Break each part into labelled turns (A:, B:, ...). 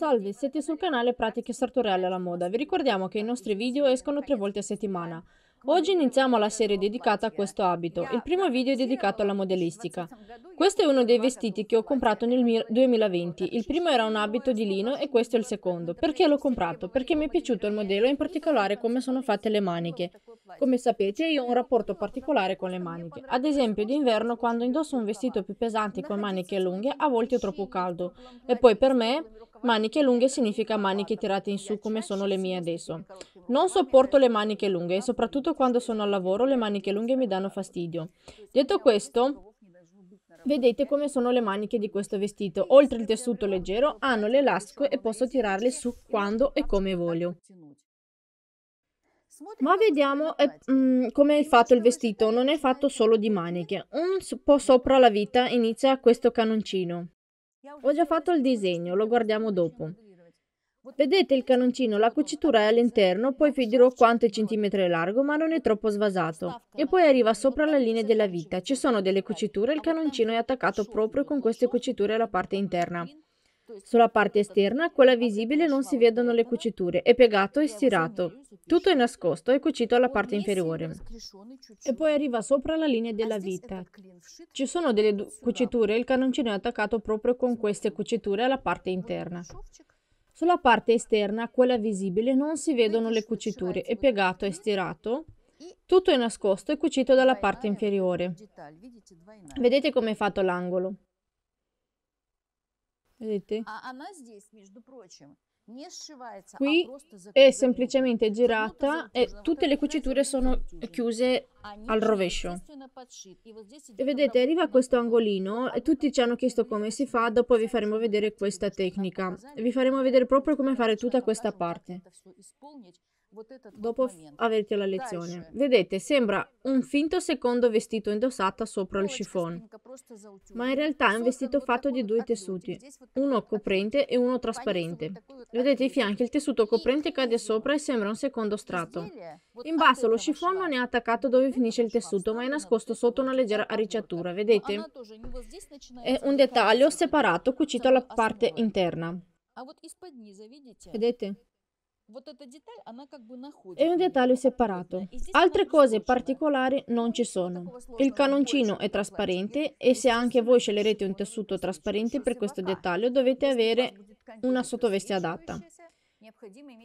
A: Salve, siete sul canale Pratiche Sartoriali alla Moda. Vi ricordiamo che i nostri video escono tre volte a settimana. Oggi iniziamo la serie dedicata a questo abito. Il primo video è dedicato alla modellistica. Questo è uno dei vestiti che ho comprato nel 2020. Il primo era un abito di lino e questo è il secondo. Perché l'ho comprato? Perché mi è piaciuto il modello e in particolare come sono fatte le maniche. Come sapete io ho un rapporto particolare con le maniche. Ad esempio d'inverno quando indosso un vestito più pesante con maniche lunghe a volte è troppo caldo. E poi per me Maniche lunghe significa maniche tirate in su come sono le mie adesso. Non sopporto le maniche lunghe e soprattutto quando sono al lavoro le maniche lunghe mi danno fastidio. Detto questo, vedete come sono le maniche di questo vestito. Oltre il tessuto leggero hanno l'elastico e posso tirarle su quando e come voglio. Ma vediamo eh, mm, come è fatto il vestito, non è fatto solo di maniche. Un po' sopra la vita inizia questo canoncino. Ho già fatto il disegno, lo guardiamo dopo. Vedete il canoncino, la cucitura è all'interno, poi vi dirò quanto centimetro è largo, ma non è troppo svasato. E poi arriva sopra la linea della vita. Ci sono delle cuciture, il canoncino è attaccato proprio con queste cuciture alla parte interna. Sulla parte esterna, quella visibile, non si vedono le cuciture, è piegato e stirato. Tutto è nascosto e cucito alla parte inferiore. E poi arriva sopra la linea della vita. Ci sono delle du- cuciture, il cannoncino è attaccato proprio con queste cuciture alla parte interna. Sulla parte esterna, quella visibile, non si vedono le cuciture, è piegato e stirato. Tutto è nascosto e cucito dalla parte inferiore. Vedete come è fatto l'angolo. Vedete?
B: Qui è
A: semplicemente girata e tutte le cuciture sono chiuse al rovescio. E vedete, arriva a questo angolino e tutti ci hanno chiesto come si fa, dopo vi faremo vedere questa tecnica. Vi faremo vedere proprio come fare tutta questa parte dopo averti la lezione. Vedete, sembra un finto secondo vestito indossato sopra il chiffon, ma in realtà è un vestito fatto di due tessuti, uno coprente e uno trasparente. Vedete i fianchi, il tessuto coprente cade sopra e sembra un secondo strato. In basso lo chiffon non è attaccato dove finisce il tessuto, ma è nascosto sotto una leggera arricciatura, vedete? È un dettaglio separato cucito alla parte interna.
B: Vedete? È un dettaglio
A: separato. Altre cose particolari non ci sono. Il canoncino è trasparente e se anche voi sceglierete un tessuto trasparente per questo dettaglio dovete avere una sottoveste adatta.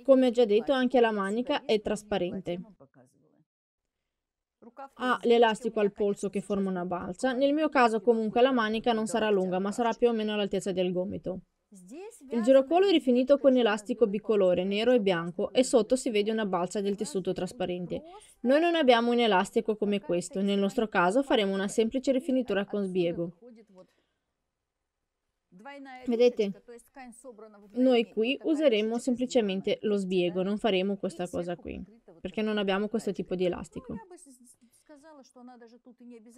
A: Come ho già detto anche la manica è trasparente. Ha l'elastico al polso che forma una balza. Nel mio caso comunque la manica non sarà lunga ma sarà più o meno all'altezza del gomito. Il girocolo è rifinito con elastico bicolore, nero e bianco, e sotto si vede una balza del tessuto trasparente. Noi non abbiamo un elastico come questo, nel nostro caso faremo una semplice rifinitura con sbiego.
B: Vedete? Noi
A: qui useremo semplicemente lo sbiego, non faremo questa cosa qui, perché non abbiamo questo tipo di elastico.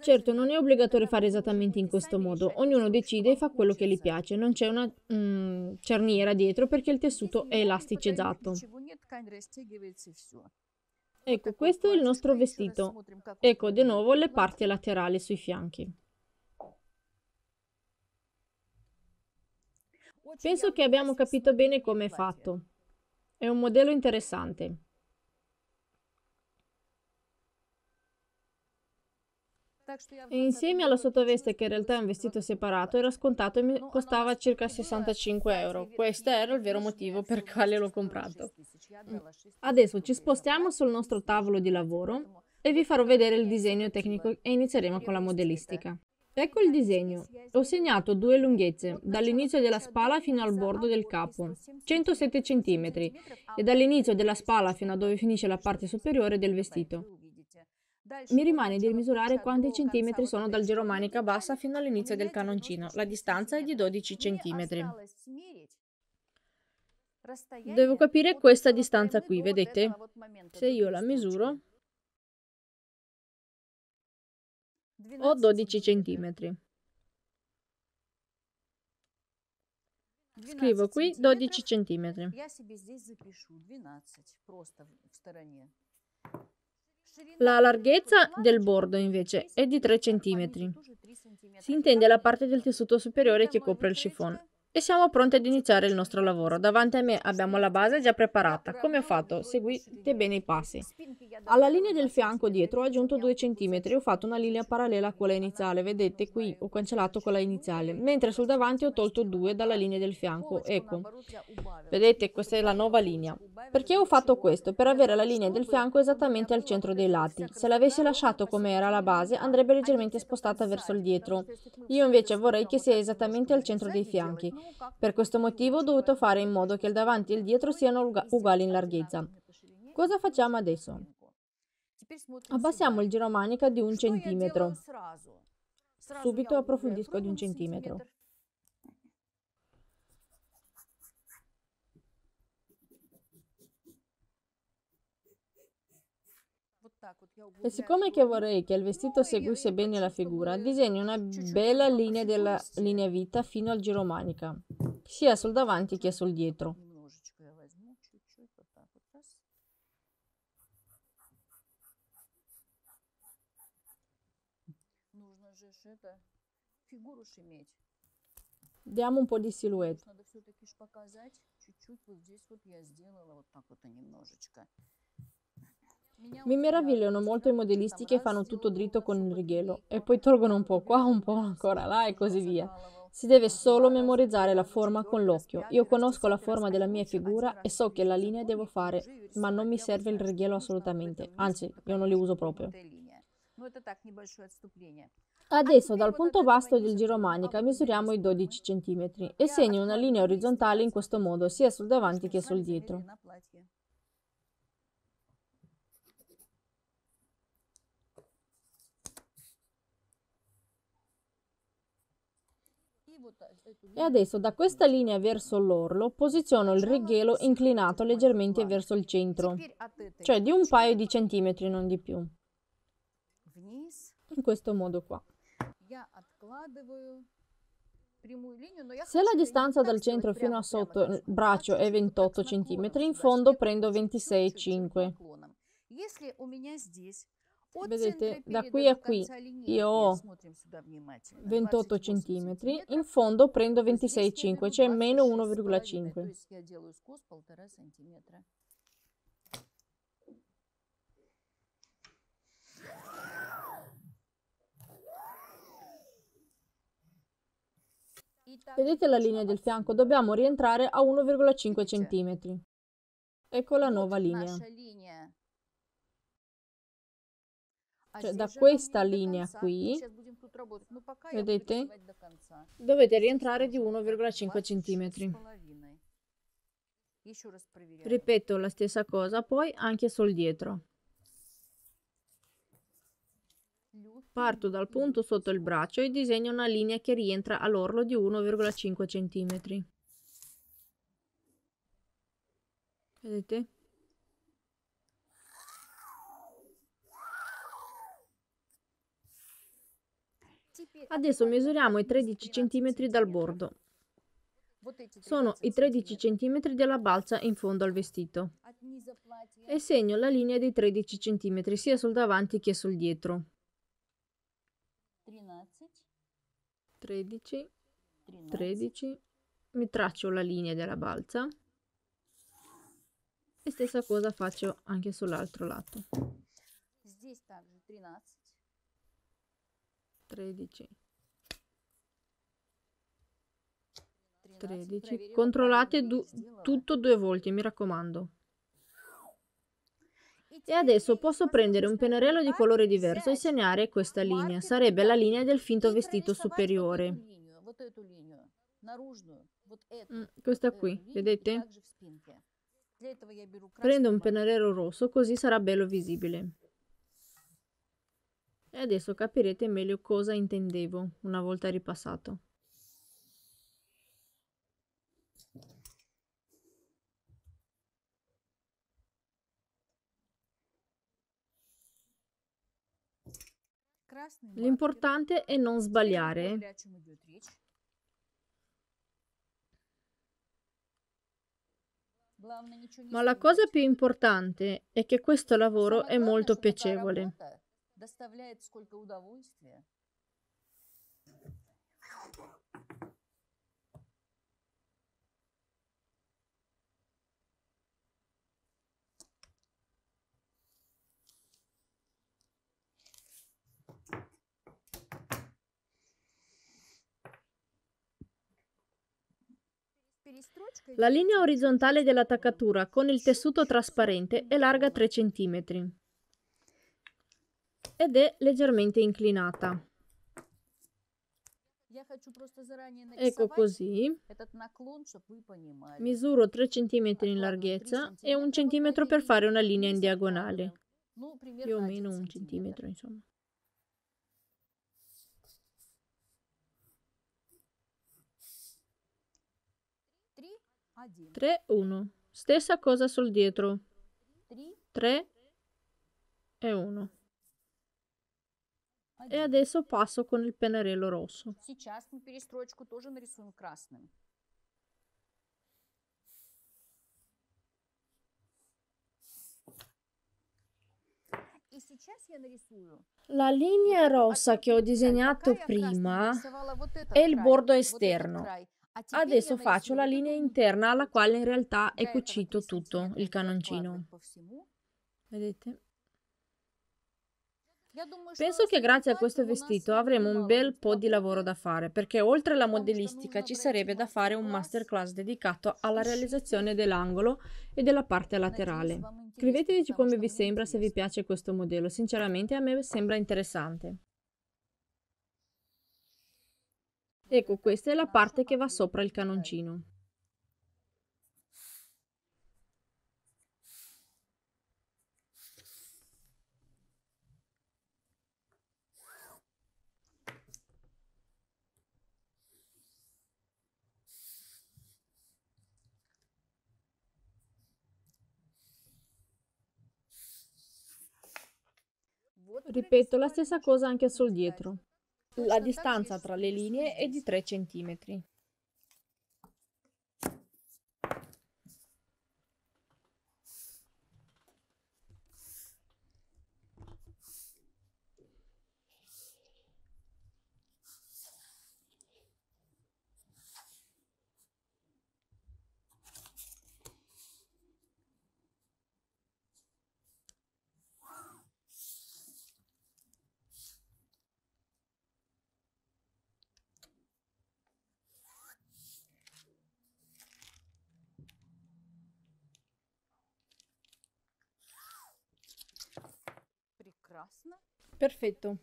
A: Certo, non è obbligatorio fare esattamente in questo modo, ognuno decide e fa quello che gli piace, non c'è una mm, cerniera dietro perché il tessuto è elasticizzato.
B: Esatto.
A: Ecco, questo è il nostro vestito. Ecco, di nuovo le parti laterali sui fianchi. Penso che abbiamo capito bene come è fatto. È un modello interessante. E insieme alla sottoveste, che in realtà è un vestito separato, era scontato e mi costava circa 65 euro. Questo era il vero motivo per quale l'ho comprato. Adesso ci spostiamo sul nostro tavolo di lavoro e vi farò vedere il disegno tecnico e inizieremo con la modellistica. Ecco il disegno. Ho segnato due lunghezze, dall'inizio della spalla fino al bordo del capo, 107 cm, e dall'inizio della spalla fino a dove finisce la parte superiore del vestito. Mi rimane di misurare cioè, quanti centimetri sono dal geromanica bassa fino all'inizio del canoncino. La distanza è di 12 centimetri.
B: Devo capire
A: questa distanza qui, vedete? Se io la misuro, ho 12 centimetri.
B: Scrivo qui 12 centimetri.
A: La larghezza del bordo invece è di 3 cm. Si intende la parte del tessuto superiore che copre il chiffon. E siamo pronti ad iniziare il nostro lavoro. Davanti a me abbiamo la base già preparata. Come ho fatto? Seguite bene i passi. Alla linea del fianco dietro ho aggiunto 2 cm e ho fatto una linea parallela a quella iniziale. Vedete qui ho cancellato quella iniziale. Mentre sul davanti ho tolto 2 dalla linea del fianco. Ecco. Vedete questa è la nuova linea. Perché ho fatto questo? Per avere la linea del fianco esattamente al centro dei lati. Se l'avessi lasciato come era la base andrebbe leggermente spostata verso il dietro. Io invece vorrei che sia esattamente al centro dei fianchi. Per questo motivo ho dovuto fare in modo che il davanti e il dietro siano uguali in larghezza. Cosa facciamo adesso? Abbassiamo il giro manica di un centimetro. Subito approfondisco di un centimetro. E siccome che vorrei che il vestito seguisse bene la figura, disegno una bella linea della linea vita fino al giro manica, sia sul davanti che sul dietro. Diamo un po' di silhouette. Mi meravigliano molto i modellisti che fanno tutto dritto con il righello e poi tolgono un po' qua, un po' ancora là e così via. Si deve solo memorizzare la forma con l'occhio. Io conosco la forma della mia figura e so che la linea devo fare, ma non mi serve il righello assolutamente, anzi io non li uso proprio. Adesso dal punto vasto del giro manica misuriamo i 12 cm e segno una linea orizzontale in questo modo sia sul davanti che sul dietro. E adesso da questa linea verso l'orlo posiziono il righello inclinato leggermente verso il centro, cioè di un paio di centimetri, non di più. In questo modo qua. Se la distanza dal centro fino a sotto il braccio è 28 cm, in fondo prendo 26,5.
B: Vedete, da qui a qui io ho 28
A: cm, in fondo prendo 26,5, cioè meno 1,5. Vedete la linea del fianco? Dobbiamo rientrare a 1,5 cm. Ecco la nuova linea. Cioè, cioè da questa linea qui,
B: vedete, dovete rientrare di 1,5 cm. Ripeto
A: la stessa cosa poi anche sul dietro. Parto dal punto sotto il braccio e disegno una linea che rientra all'orlo di 1,5 cm. Vedete? Adesso misuriamo i 13 cm dal bordo. Sono i 13 cm della balza in fondo al vestito. E segno la linea dei 13 cm sia sul davanti che sul dietro. 13, 13, mi traccio la linea della balza e stessa cosa faccio anche sull'altro lato. 13, 13. Controllate du tutto due volte, mi raccomando. E adesso posso prendere un pennarello di colore diverso e segnare questa linea. Sarebbe la linea del finto vestito superiore. Eh, mm, questa qui, eh, vedete? Prendo un pennarello rosso così sarà bello visibile. E adesso capirete meglio cosa intendevo una volta ripassato.
B: L'importante è non sbagliare. Ma la cosa
A: più importante è che questo lavoro è molto piacevole.
B: доставляет сколько удовольствия.
A: La linea orizzontale dell'attaccatura con il tessuto trasparente è larga 3 cm ed è leggermente inclinata.
B: Ecco così. Misuro
A: 3 cm in larghezza e 1 cm per fare una linea in diagonale. Più o meno 1 cm, insomma. 3, 1. Stessa cosa sul dietro. 3 e 1. E adesso passo con il pennarello rosso. La linea rossa che ho disegnato prima è il bordo esterno. Adesso faccio la linea interna alla quale in realtà è cioè, cucito tutto il canoncino. Mm. Vedete?
B: Penso che grazie a
A: questo vestito avremo un bel po' di lavoro da fare, perché oltre alla modellistica ci sarebbe da fare un masterclass dedicato alla realizzazione dell'angolo e della parte laterale. Scriveteci come vi sembra se vi piace questo modello, sinceramente a me sembra interessante. Ecco, questa è la parte che va sopra il canoncino. Ripeto la stessa cosa anche sul dietro. La distanza tra le linee è di 3 cm. fasten. Perfetto.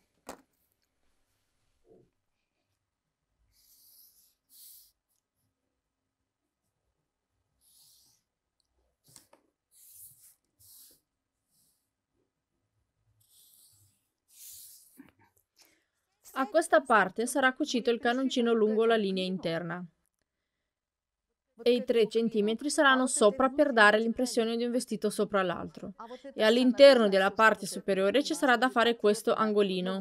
A: A questa parte sarà cucito il canoncino lungo la linea interna e i 3 cm saranno sopra per dare l'impressione di un vestito sopra l'altro. E all'interno della parte superiore ci sarà da fare questo angolino.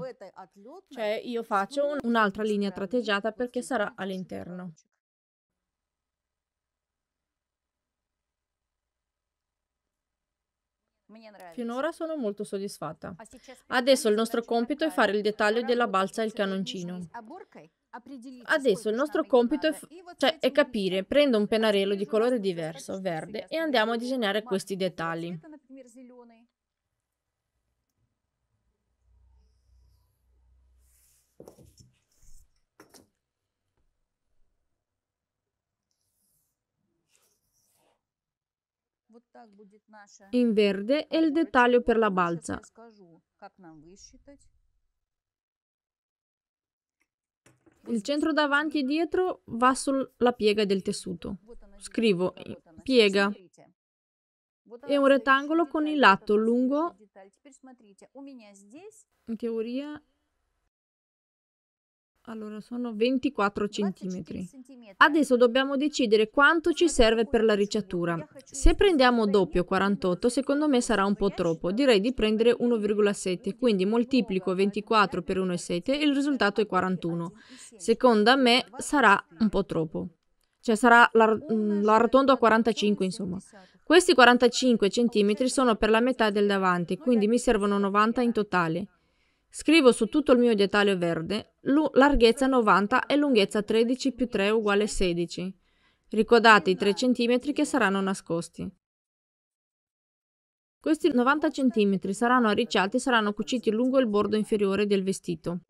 A: Cioè io faccio un'altra linea tratteggiata perché sarà all'interno. Finora sono molto soddisfatta. Adesso il nostro compito è fare il dettaglio della balza e il canoncino. Adesso il nostro compito è, f- cioè, è capire, prendo un pennarello di colore diverso, verde, e andiamo a disegnare questi dettagli.
B: In verde
A: è il dettaglio per la balza. Il centro davanti e dietro va sulla piega del tessuto. Scrivo piega È un rettangolo con il lato lungo. In teoria allora, sono 24 cm. Adesso dobbiamo decidere quanto ci serve per la ricciatura. Se prendiamo doppio 48, secondo me sarà un po' troppo. Direi di prendere 1,7, quindi moltiplico 24 per 1,7 e il risultato è 41. Secondo me sarà un po' troppo. Cioè sarà l'arrotondo mm, a 45, insomma. Questi 45 cm sono per la metà del davanti, quindi mi servono 90 in totale. Scrivo su tutto il mio dettaglio verde larghezza 90 e lunghezza 13 più 3 uguale 16. Ricordate i 3 cm che saranno nascosti. Questi 90 cm saranno arricciati e saranno cuciti lungo il bordo inferiore del vestito.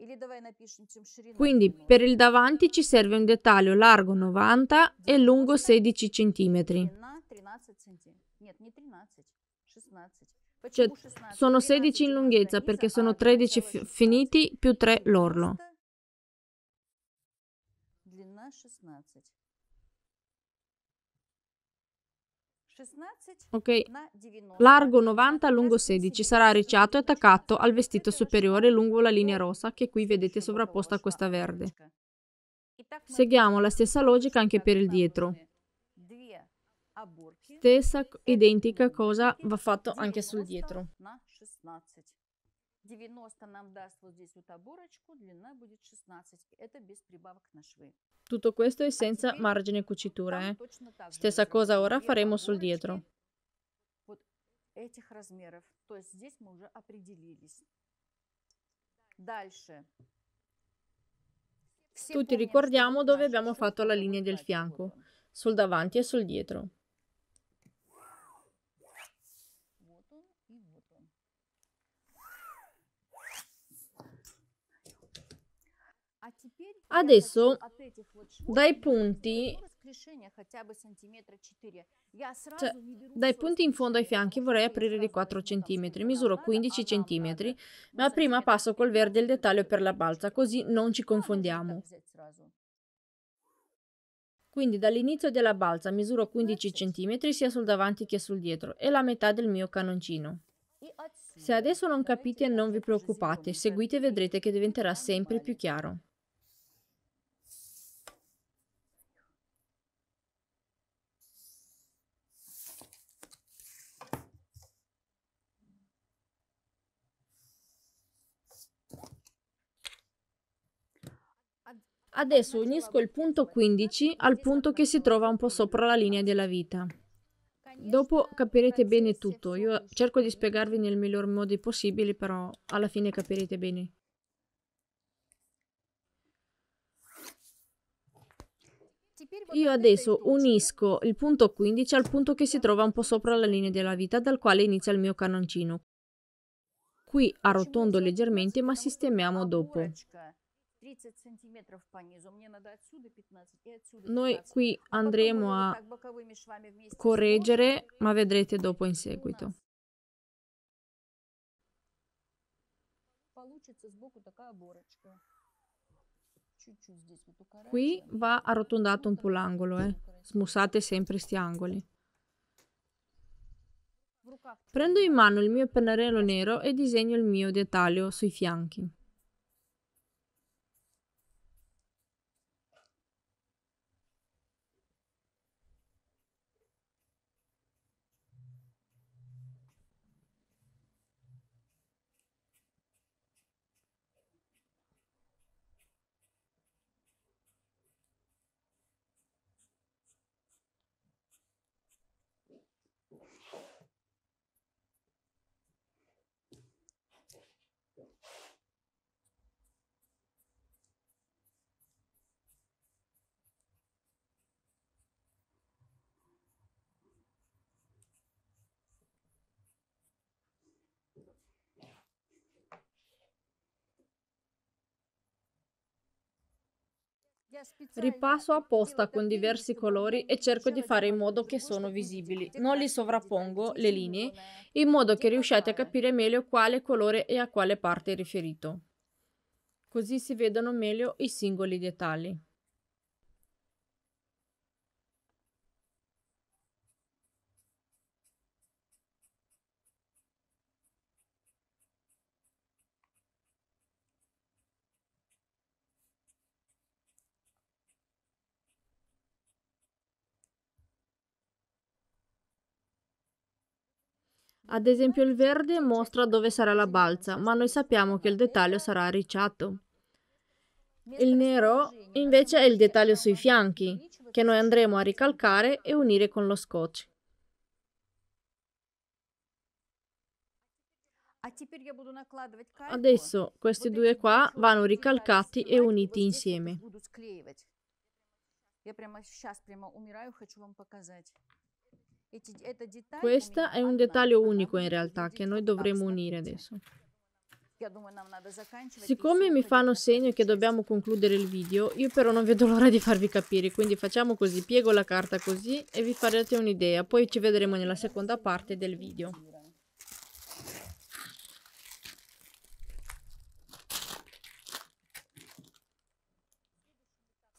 A: Quindi per il davanti ci serve un dettaglio largo 90 e lungo 16 cm. Cioè, sono 16 in lunghezza perché sono 13 ah, f- finiti più 3 l'orlo. Ok, largo 90, lungo 16, sarà arricciato e attaccato al vestito superiore lungo la linea rossa che qui vedete sovrapposta a questa verde. Seguiamo la stessa logica anche per il dietro. Stessa identica cosa va fatto anche sul dietro. Tutto questo è senza margine cucitura. Eh? Stessa cosa ora faremo sul dietro. Tutti ricordiamo dove abbiamo fatto la linea del fianco, sul davanti e sul dietro.
B: Adesso dai punti, cioè,
A: dai punti in fondo ai fianchi vorrei aprire di 4 cm, misuro 15 cm, ma prima passo col verde il dettaglio per la balza, così non ci confondiamo. Quindi dall'inizio della balza misuro 15 cm sia sul davanti che sul dietro e la metà del mio canoncino. Se adesso non capite non vi preoccupate, seguite e vedrete che diventerà sempre più chiaro. Adesso unisco il punto 15 al punto che si trova un po' sopra la linea della vita. Dopo capirete bene tutto, io cerco di spiegarvi nel miglior modo possibile, però alla fine capirete bene. Io adesso unisco il punto 15 al punto che si trova un po' sopra la linea della vita dal quale inizia il mio canoncino. Qui arrotondo leggermente ma sistemiamo dopo.
B: 30 сантиметров по низу, мне надо отсюда 15 e отсюда Noi qui andremo a
A: correggere, ma vedrete dopo in seguito.
B: Qui va
A: arrotondato un po' l'angolo, eh. Smussate sempre sti angoli. Prendo in mano il mio pennarello nero e disegno il mio dettaglio sui fianchi. Ripasso apposta con diversi colori e cerco di fare in modo che sono visibili. Non li sovrappongo, le linee, in modo che riusciate a capire meglio quale colore e a quale parte è riferito. Così si vedono meglio i singoli dettagli. Ad esempio il verde mostra dove sarà la balza, ma noi sappiamo che il dettaglio sarà arricciato. Il nero invece è il dettaglio sui fianchi, che noi andremo a ricalcare e unire con lo scotch. Adesso questi due qua vanno ricalcati e uniti insieme.
B: Я прямо сейчас прямо умираю, хочу вам показать. Questo è un
A: dettaglio unico in realtà che noi dovremo unire adesso. Siccome mi fanno segno che dobbiamo concludere il video, io però non vedo l'ora di farvi capire, quindi facciamo così, piego la carta così e vi farete un'idea, poi ci vedremo nella seconda parte del video.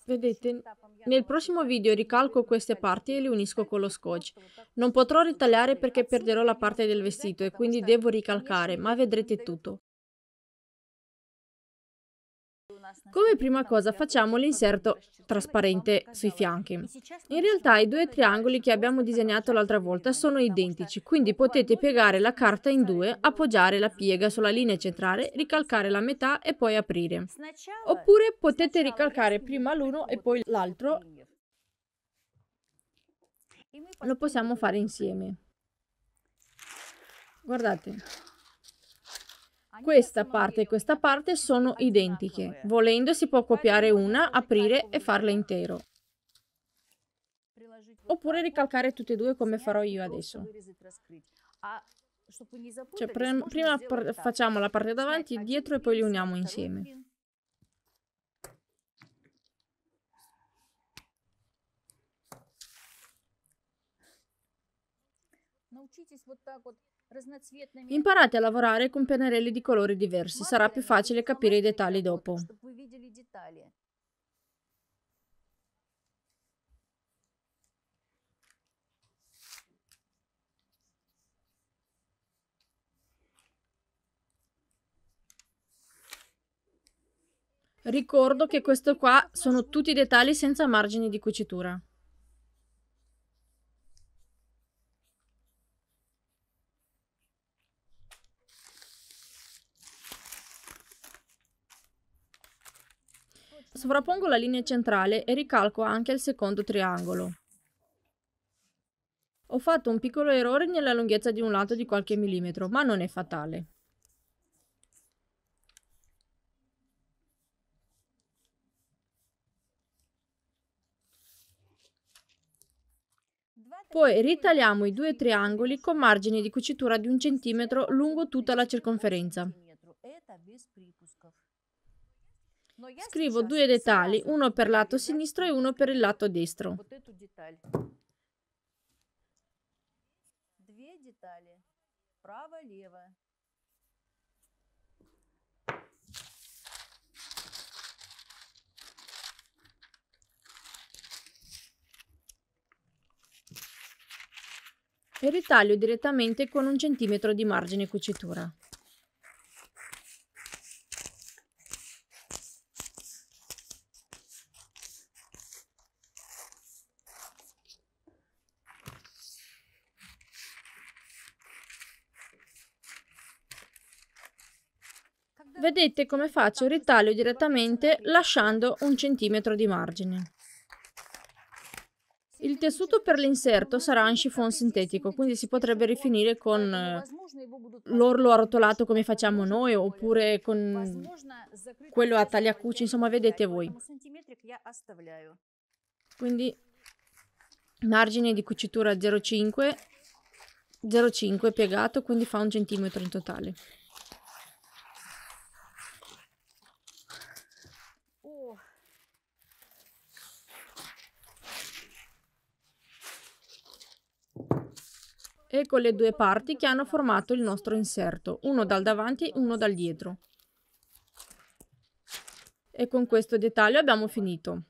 A: Vedete, nel prossimo video ricalco queste parti e le unisco con lo scotch. Non potrò ritagliare perché perderò la parte del vestito e quindi devo ricalcare, ma vedrete tutto. Come prima cosa facciamo l'inserto trasparente sui fianchi. In realtà i due triangoli che abbiamo disegnato l'altra volta sono identici, quindi potete piegare la carta in due, appoggiare la piega sulla linea centrale, ricalcare la metà e poi aprire. Oppure potete ricalcare prima l'uno e poi l'altro. Lo possiamo fare insieme. Guardate. Questa parte e questa parte sono identiche. Volendo si può copiare una, aprire e farla intero. Oppure ricalcare tutte e due come farò io adesso.
B: Cioè, pr prima pr facciamo
A: la parte davanti, dietro e poi li uniamo insieme.
B: Научитесь вот так вот Imparate a lavorare
A: con pennarelli di colori diversi, sarà più facile capire i dettagli dopo. Ricordo che questo qua sono tutti i dettagli senza margini di cucitura. Sovrappongo la linea centrale e ricalco anche il secondo triangolo. Ho fatto un piccolo errore nella lunghezza di un lato di qualche millimetro, ma non è fatale. Poi ritagliamo i due triangoli con margini di cucitura di un centimetro lungo tutta la circonferenza.
B: Scrivo cioè, due detali, uno
A: per lato sinistro e uno per il lato destro. E ritaglio direttamente con un centimetro di margine cucitura. Vedete come faccio il ritaglio direttamente lasciando un centimetro di margine. Il tessuto per l'inserto sarà un chiffon sintetico, quindi si potrebbe rifinire con eh, l'orlo arrotolato come facciamo noi oppure con quello a tagliacucci, insomma vedete voi. Quindi margine di cucitura 0,5, 0,5 piegato, quindi fa un centimetro in totale. e con le due parti che hanno formato il nostro inserto, uno dal davanti e uno dal dietro. E con questo dettaglio abbiamo finito.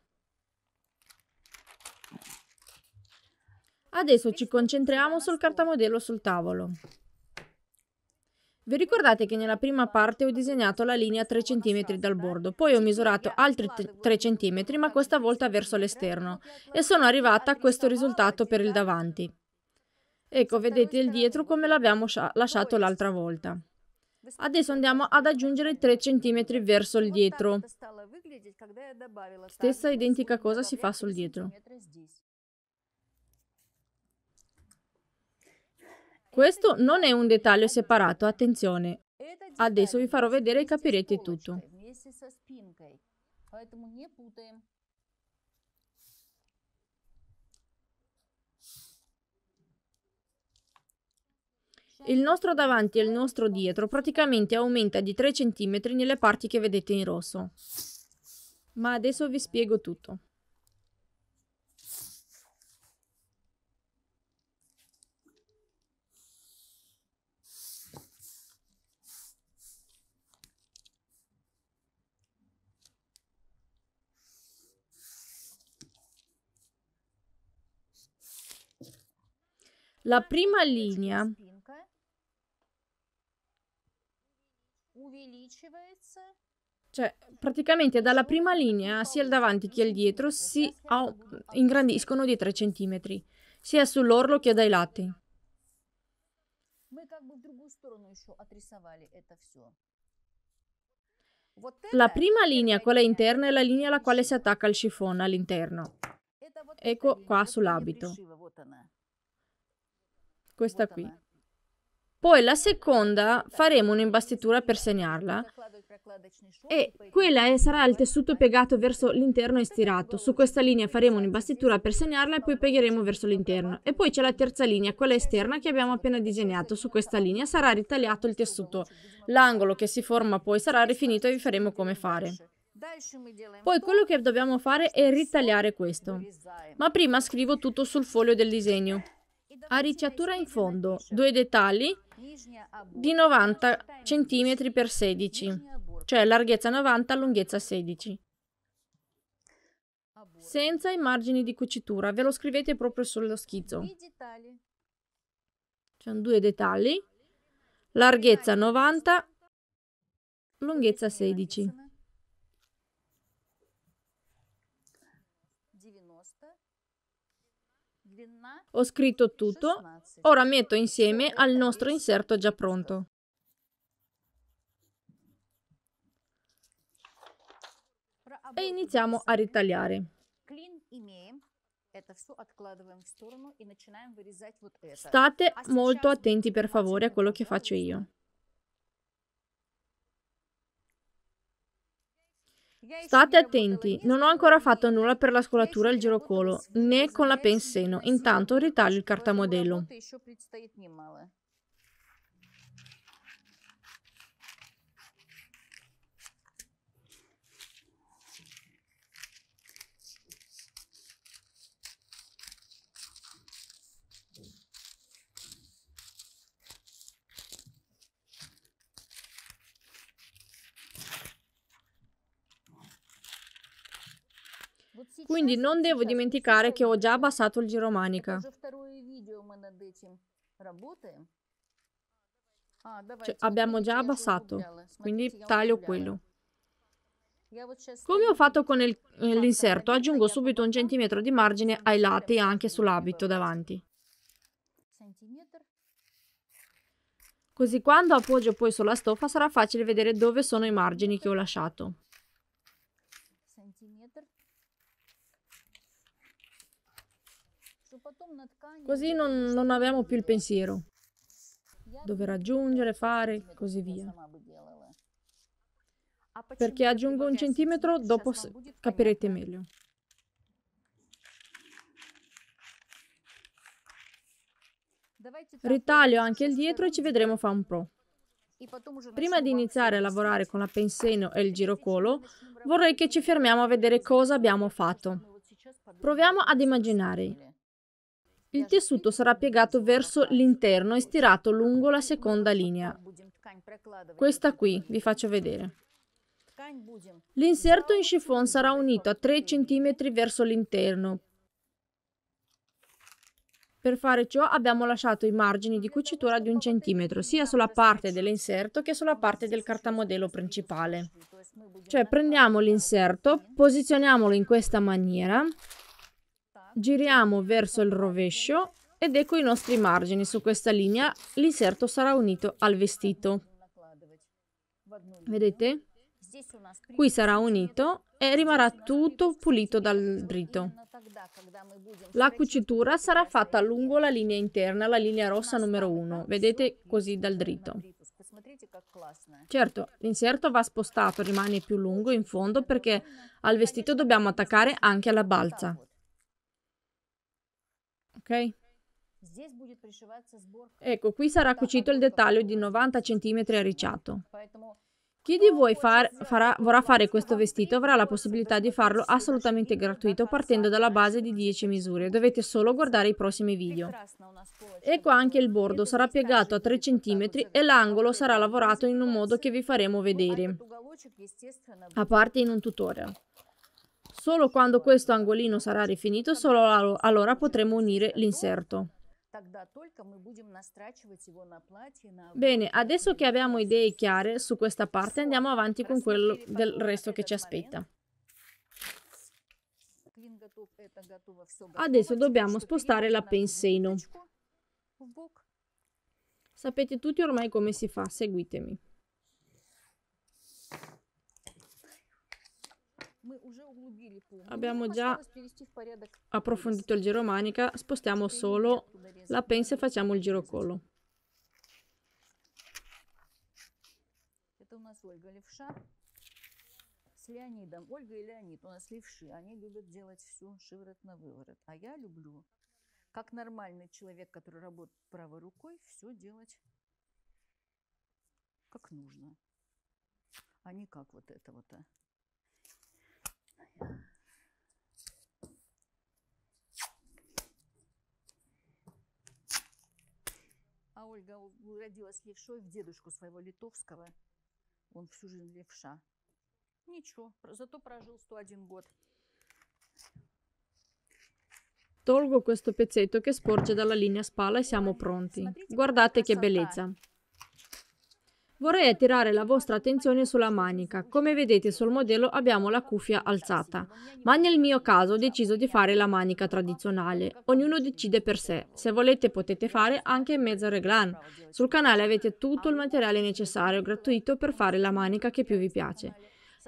A: Adesso ci concentriamo sul cartamodello sul tavolo. Vi ricordate che nella prima parte ho disegnato la linea 3 cm dal bordo, poi ho misurato altri 3 cm ma questa volta verso l'esterno e sono arrivata a questo risultato per il davanti. Ecco, vedete il dietro come l'abbiamo lasciato l'altra volta. Adesso andiamo ad aggiungere 3 cm verso il dietro. Stessa identica cosa si fa sul dietro. Questo non è un dettaglio separato, attenzione. Adesso vi farò vedere e capirete tutto. Il nostro davanti e il nostro dietro praticamente aumenta di 3 cm nelle parti che vedete in rosso. Ma adesso vi spiego tutto. La prima linea Cioè, praticamente dalla prima linea, sia il davanti che il dietro, si ingrandiscono di 3 cm, sia sull'orlo che dai lati. La prima linea, quella interna, è la linea alla quale si attacca il sifone all'interno. Ecco qua sull'abito. Questa qui. Poi la seconda faremo un'imbastitura per segnarla e quella sarà il tessuto piegato verso l'interno e stirato. Su questa linea faremo un'imbastitura per segnarla e poi piegheremo verso l'interno. E poi c'è la terza linea, quella esterna che abbiamo appena disegnato. Su questa linea sarà ritagliato il tessuto. L'angolo che si forma poi sarà rifinito e vi faremo come fare. Poi quello che dobbiamo fare è ritagliare questo. Ma prima scrivo tutto sul foglio del disegno. Arricciatura in fondo, due dettagli di 90 cm per 16, cioè larghezza 90, lunghezza 16. Senza i margini di cucitura, ve lo scrivete proprio sullo schizzo. C'è due dettagli, larghezza 90, lunghezza 16. Ho scritto tutto Ora metto insieme al nostro inserto già pronto. E iniziamo a ritagliare.
B: State molto attenti per
A: favore a quello che faccio io. State attenti, non ho ancora fatto nulla per la scolatura e il girocolo, né con la penseno, intanto ritaglio il cartamodello.
B: Quindi non devo dimenticare che ho già abbassato il giro manica. Ecco,
A: cioè, abbiamo già abbassato, quindi taglio quello. Come ho fatto con eh, l'inserto, aggiungo subito un centimetro di margine ai lati e anche sull'abito davanti. Così quando appoggio poi sulla stoffa sarà facile vedere dove sono i margini che ho lasciato. Così non, non abbiamo più il pensiero dove raggiungere, fare, così via. Perché aggiungo un centimetro, dopo capirete meglio. Ritaglio anche il dietro e ci vedremo fa un pro. Prima di iniziare a lavorare con la penseno e il girocolo, vorrei che ci fermiamo a vedere cosa abbiamo fatto. Proviamo ad immaginare. Il tessuto sarà piegato verso l'interno e stirato lungo la seconda linea. Questa qui, vi faccio vedere. L'inserto in chiffon sarà unito a 3 cm verso l'interno. Per fare ciò abbiamo lasciato i margini di cucitura di un centimetro, sia sulla parte dell'inserto che sulla parte del cartamodello principale. Cioè prendiamo l'inserto, posizioniamolo in questa maniera giriamo verso il rovescio ed ecco i nostri margini. Su questa linea l'inserto sarà unito al vestito. Vedete? Qui sarà unito e rimarrà tutto pulito dal dritto. La cucitura sarà fatta lungo la linea interna, la linea rossa numero 1, vedete così dal dritto. Certo, l'inserto va spostato, rimane più lungo in fondo perché al vestito dobbiamo attaccare anche la balza ok? Ecco, qui sarà cucito il dettaglio di 90 cm a ricciato. Chi di voi far, farà, vorrà fare questo vestito avrà la possibilità di farlo assolutamente gratuito partendo dalla base di 10 misure. Dovete solo guardare i prossimi video. Ecco anche il bordo, sarà piegato a 3 cm e l'angolo sarà lavorato in un modo che vi faremo vedere, a parte in un tutorial. Solo quando questo angolino sarà rifinito, solo allora potremo unire l'inserto. Bene, adesso che abbiamo idee chiare su questa parte, andiamo avanti con quello del resto che ci aspetta.
B: Adesso dobbiamo spostare la penseno.
A: Sapete tutti ormai come si fa, seguitemi.
B: Abbiamo già approfondito
A: il giro manica, spostiamo solo la pensa e facciamo il giro collo.
B: с Леонидом. Ольга и Леонид у нас левши. Они любят делать все шиворот на выворот. А я люблю, как нормальный человек, который работает правой рукой, все делать как нужно. А не как вот это вот. А. А Ольга родилась левшой в дедушку своего литовского. Он всю жизнь левша. Ничего, зато прожил 101 год.
A: Tolgo questo pezzetto che sporge dalla linea spalla e siamo pronti. Guardate che bellezza! Vorrei attirare la vostra attenzione sulla manica. Come vedete sul modello abbiamo la cuffia alzata, ma nel mio caso ho deciso di fare la manica tradizionale. Ognuno decide per sé. Se volete potete fare anche mezzo reglan. Sul canale avete tutto il materiale necessario gratuito per fare la manica che più vi piace.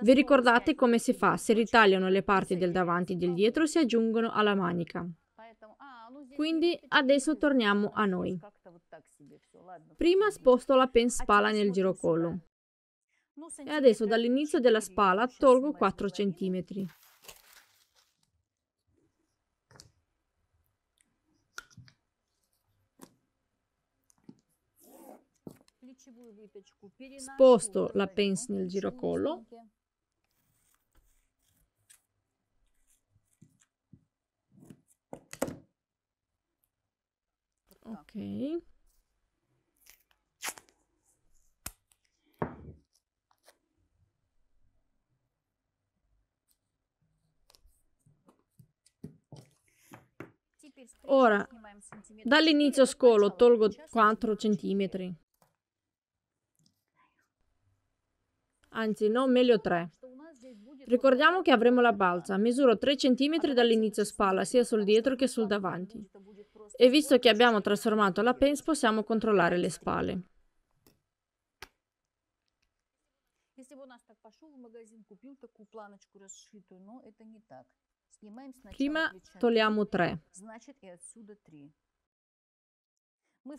A: Vi ricordate come si fa? Si ritagliano le parti del davanti e del dietro si aggiungono alla manica. Quindi adesso torniamo a noi. Prima sposto la pen spala nel girocollo e adesso dall'inizio della spala tolgo 4 cm.
B: Sposto la pens nel girocollo
A: Ok.
B: Ora, dall'inizio scolo
A: tolgo 4 cioè, cm. Anzi, no, meglio 3. Ricordiamo che avremo la balza. Misuro 3 cm dall'inizio spalla, sia sul dietro che sul davanti. E visto che abbiamo trasformato la pence, possiamo controllare le spalle.
B: Если бы у нас так пошел в магазин, купил такую планочку расшитую, но это не так. Prima togliamo 3.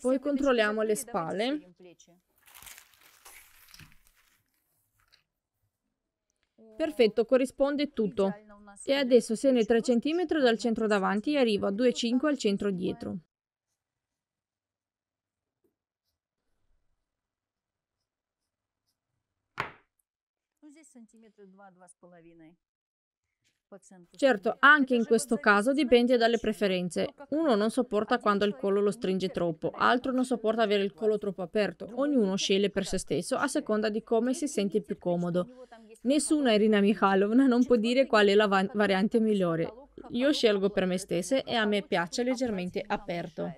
B: Poi controlliamo le spalle.
A: Perfetto, corrisponde tutto. E adesso segno 3 cm dal centro davanti e arrivo a 2,5 al centro dietro.
B: Certo, anche in questo caso dipende
A: dalle preferenze. Uno non sopporta quando il collo lo stringe troppo, altro non sopporta avere il collo troppo aperto. Ognuno sceglie per se stesso a seconda di come si sente più comodo. Nessuna Irina Mikhailovna cioè, non può dire qual è la va- variante migliore. Io scelgo per me stessa e a me piace leggermente aperto.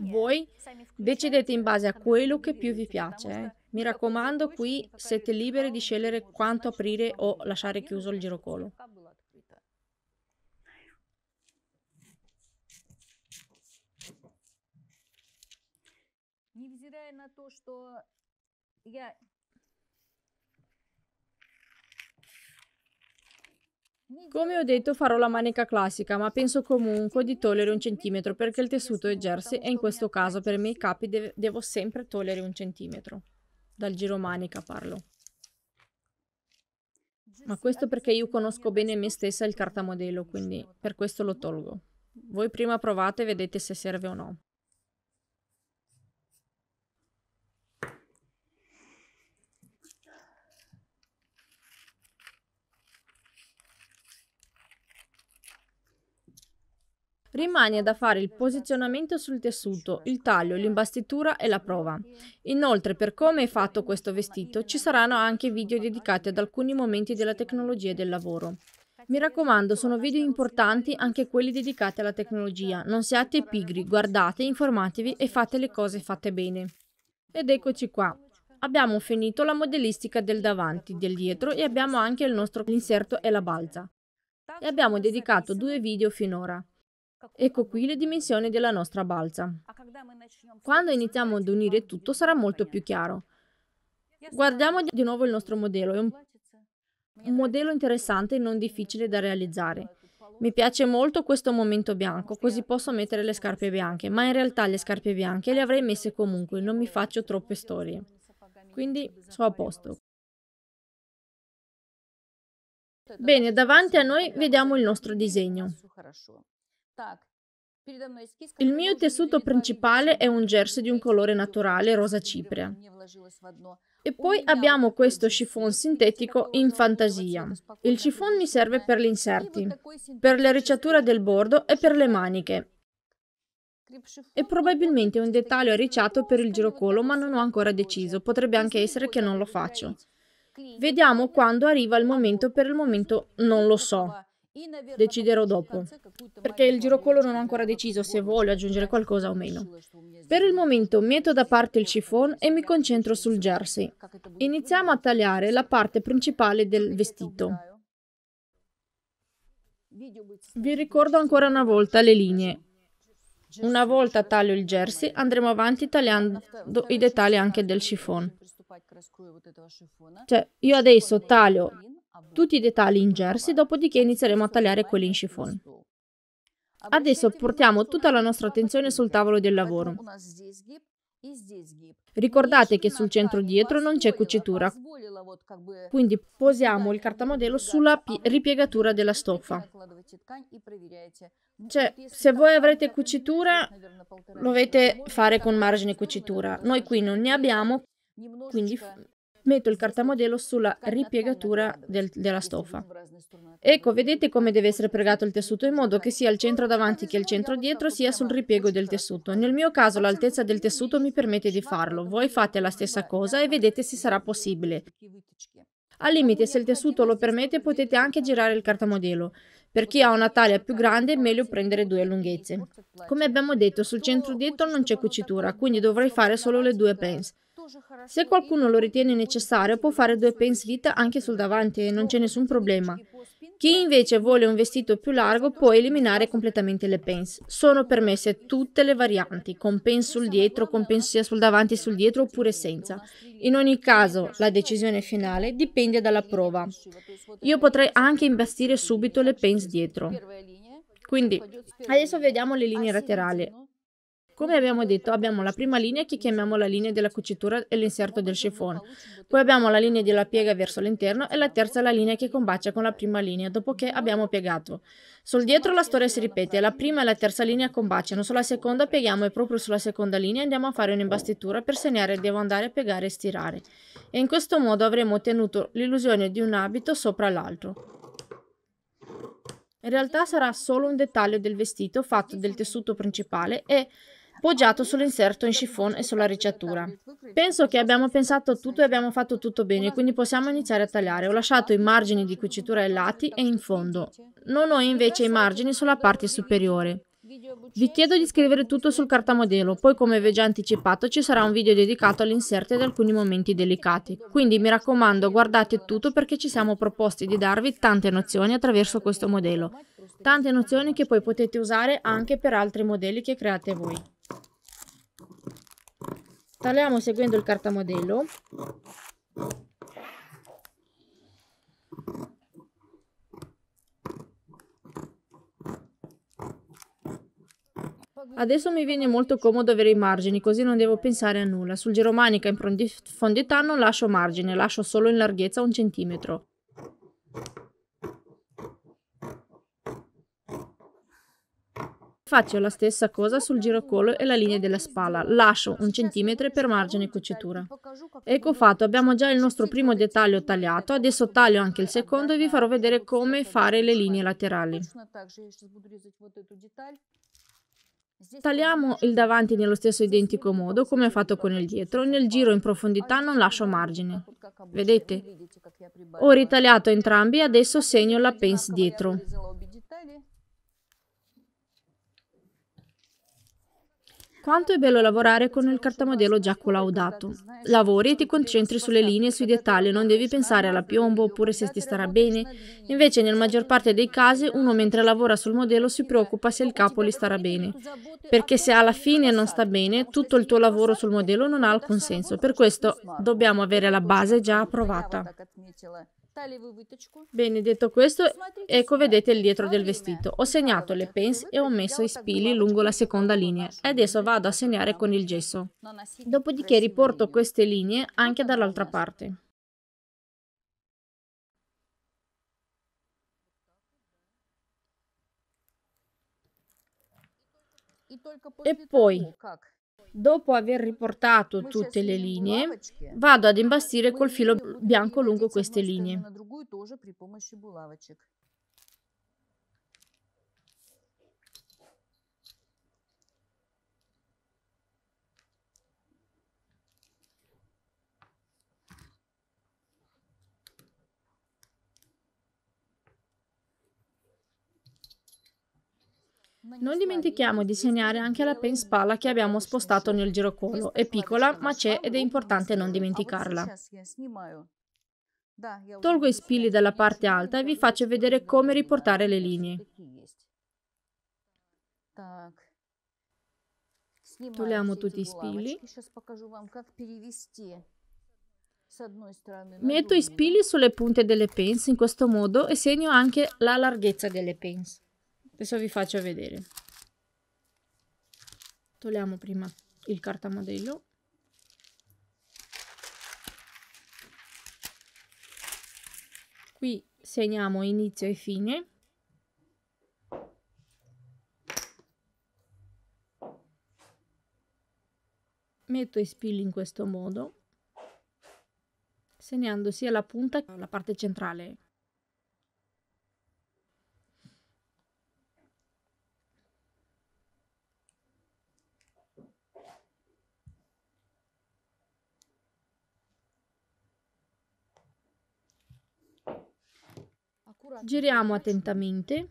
A: Voi decidete in base a quello che più vi piace. Eh. Mi raccomando, qui siete liberi di scegliere quanto aprire o lasciare chiuso il girocolo. Come ho detto farò la manica classica, ma penso comunque di togliere un centimetro perché il tessuto è jersey e in questo caso per i miei capi de devo sempre togliere un centimetro. Dal giro manica parlo. Ma questo perché io conosco bene me stessa il cartamodello, quindi per questo lo tolgo. Voi prima provate e vedete se serve o no. Rimane da fare il posizionamento sul tessuto, il taglio, l'imbastitura e la prova. Inoltre, per come è fatto questo vestito, ci saranno anche video dedicati ad alcuni momenti della tecnologia e del lavoro. Mi raccomando, sono video importanti anche quelli dedicati alla tecnologia. Non siate pigri, guardate, informatevi e fate le cose fatte bene. Ed eccoci qua. Abbiamo finito la modellistica del davanti, del dietro e abbiamo anche il nostro inserto e la balza. E abbiamo dedicato due video finora. Ecco qui le dimensioni della nostra balza. Quando iniziamo ad unire tutto sarà molto più chiaro. Guardiamo di nuovo il nostro modello. È un, un modello interessante e non difficile da realizzare. Mi piace molto questo momento bianco, così posso mettere le scarpe bianche, ma in realtà le scarpe bianche le avrei messe comunque, non mi faccio troppe storie. Quindi sono a posto. Bene, davanti a noi vediamo il nostro disegno. Il mio tessuto principale è un jersey di un colore naturale rosa cipria. E poi abbiamo questo chiffon sintetico in fantasia. Il chiffon mi serve per gli inserti, per l'arricciatura del bordo e per le maniche. E probabilmente un dettaglio arricciato per il girocolo, ma non ho ancora deciso. Potrebbe anche essere che non lo faccio. Vediamo quando arriva il momento, per il momento non lo so. Deciderò dopo, perché il girocolo non ha ancora deciso se voglio aggiungere qualcosa o meno. Per il momento metto da parte il chiffon e mi concentro sul jersey. Iniziamo a tagliare la parte principale del vestito. Oh. Vi ricordo ancora una volta le linee. Una volta taglio il jersey, andremo avanti tagliando i dettagli anche del chiffon. Cioè, io adesso taglio tutti i dettagli in jersey, dopodiché inizieremo a tagliare quelli in chiffon. Adesso portiamo tutta la nostra attenzione sul tavolo del lavoro. Ricordate che sul centro dietro non c'è cucitura, quindi posiamo il cartamodello sulla ripiegatura della stoffa. Cioè, se voi avrete cucitura, dovete fare con margine cucitura. Noi qui non ne abbiamo, quindi metto il cartamodello sulla ripiegatura del, della stoffa. Ecco, vedete come deve essere pregato il tessuto in modo che sia il centro davanti che il centro dietro sia sul ripiego del tessuto. Nel mio caso l'altezza del tessuto mi permette di farlo. Voi fate la stessa cosa e vedete se sarà possibile. Al limite, se il tessuto lo permette, potete anche girare il cartamodello. Per chi ha una taglia più grande è meglio prendere due lunghezze. Come abbiamo detto, sul centro dietro non c'è cucitura, quindi dovrei fare solo le due pence. Se qualcuno lo ritiene necessario può fare due pin slit anche sul davanti e non c'è nessun problema. Chi invece vuole un vestito più largo può eliminare completamente le pens. Sono permesse tutte le varianti, con pen sul dietro, con pen sia sul davanti e sul dietro oppure senza. In ogni caso, la decisione finale dipende dalla prova. Io potrei anche imbastire subito le pens dietro. Quindi, adesso vediamo le linee laterali. Come abbiamo detto, abbiamo la prima linea che chiamiamo la linea della cucitura e l'inserto del chiffon, poi abbiamo la linea della piega verso l'interno e la terza la linea che combacia con la prima linea dopo che abbiamo piegato. Sul dietro la storia si ripete, la prima e la terza linea combaciano, sulla seconda pieghiamo e proprio sulla seconda linea andiamo a fare un'imbastitura per segnare devo andare a piegare e stirare. E in questo modo avremo ottenuto l'illusione di un abito sopra l'altro. In realtà sarà solo un dettaglio del vestito fatto del tessuto principale e poggiato sull'inserto in chiffon e sulla ricciatura. Penso che abbiamo pensato tutto e abbiamo fatto tutto bene, quindi possiamo iniziare a tagliare. Ho lasciato i margini di cucitura ai lati e in fondo. Non ho invece i margini sulla parte superiore. Vi chiedo di scrivere tutto sul cartamodello, poi come vi ho già anticipato ci sarà un video dedicato all'inserto ed alcuni momenti delicati. Quindi mi raccomando guardate tutto perché ci siamo proposti di darvi tante nozioni attraverso questo modello. Tante nozioni che poi potete usare anche per altri modelli che create voi. Taliamo seguendo il cartamodello. Adesso mi viene molto comodo avere i margini, così non devo pensare a nulla. Sul giro manica in profondità non lascio margine, lascio solo in larghezza un centimetro. Faccio la stessa cosa sul girocolo e la linea della spalla, lascio un centimetro per margine cucitura. Ecco fatto, abbiamo già il nostro primo dettaglio tagliato, adesso taglio anche il secondo e vi farò vedere come fare le linee laterali. Tagliamo il davanti nello stesso identico modo come ho fatto con il dietro, nel giro in profondità non lascio margine. Vedete? Ho ritagliato entrambi e adesso segno la pence dietro. Quanto è bello lavorare con il cartamodello già collaudato. Lavori e ti concentri sulle linee e sui dettagli, non devi pensare alla piombo oppure se ti starà bene. Invece nella maggior parte dei casi uno mentre lavora sul modello si preoccupa se il capo gli starà bene. Perché se alla fine non sta bene, tutto il tuo lavoro sul modello non ha alcun senso. Per questo dobbiamo avere la base già approvata. Bene, detto questo, ecco vedete il dietro del vestito. Ho segnato le cioè, pens e ho messo i spilli lungo cioè, la seconda linea e adesso vado a segnare con il gesso. Dopodiché riporto queste linee anche dall'altra parte. E poi Dopo aver riportato tutte le linee, vado ad imbastire col filo bianco lungo queste linee. Non dimentichiamo di segnare anche la pen spalla che abbiamo spostato nel girocolo. È piccola, ma c'è ed è importante non dimenticarla. Tolgo i spilli dalla parte alta e vi faccio vedere come riportare le linee.
B: Togliamo tutti i spilli. Metto i
A: spilli sulle punte delle pens in questo modo e segno anche la larghezza delle pens. Adesso vi faccio vedere. Togliamo prima il cartamodello. Qui segniamo inizio e fine. Metto i spilli in questo modo, segnando sia la punta che la parte centrale Giriamo attentamente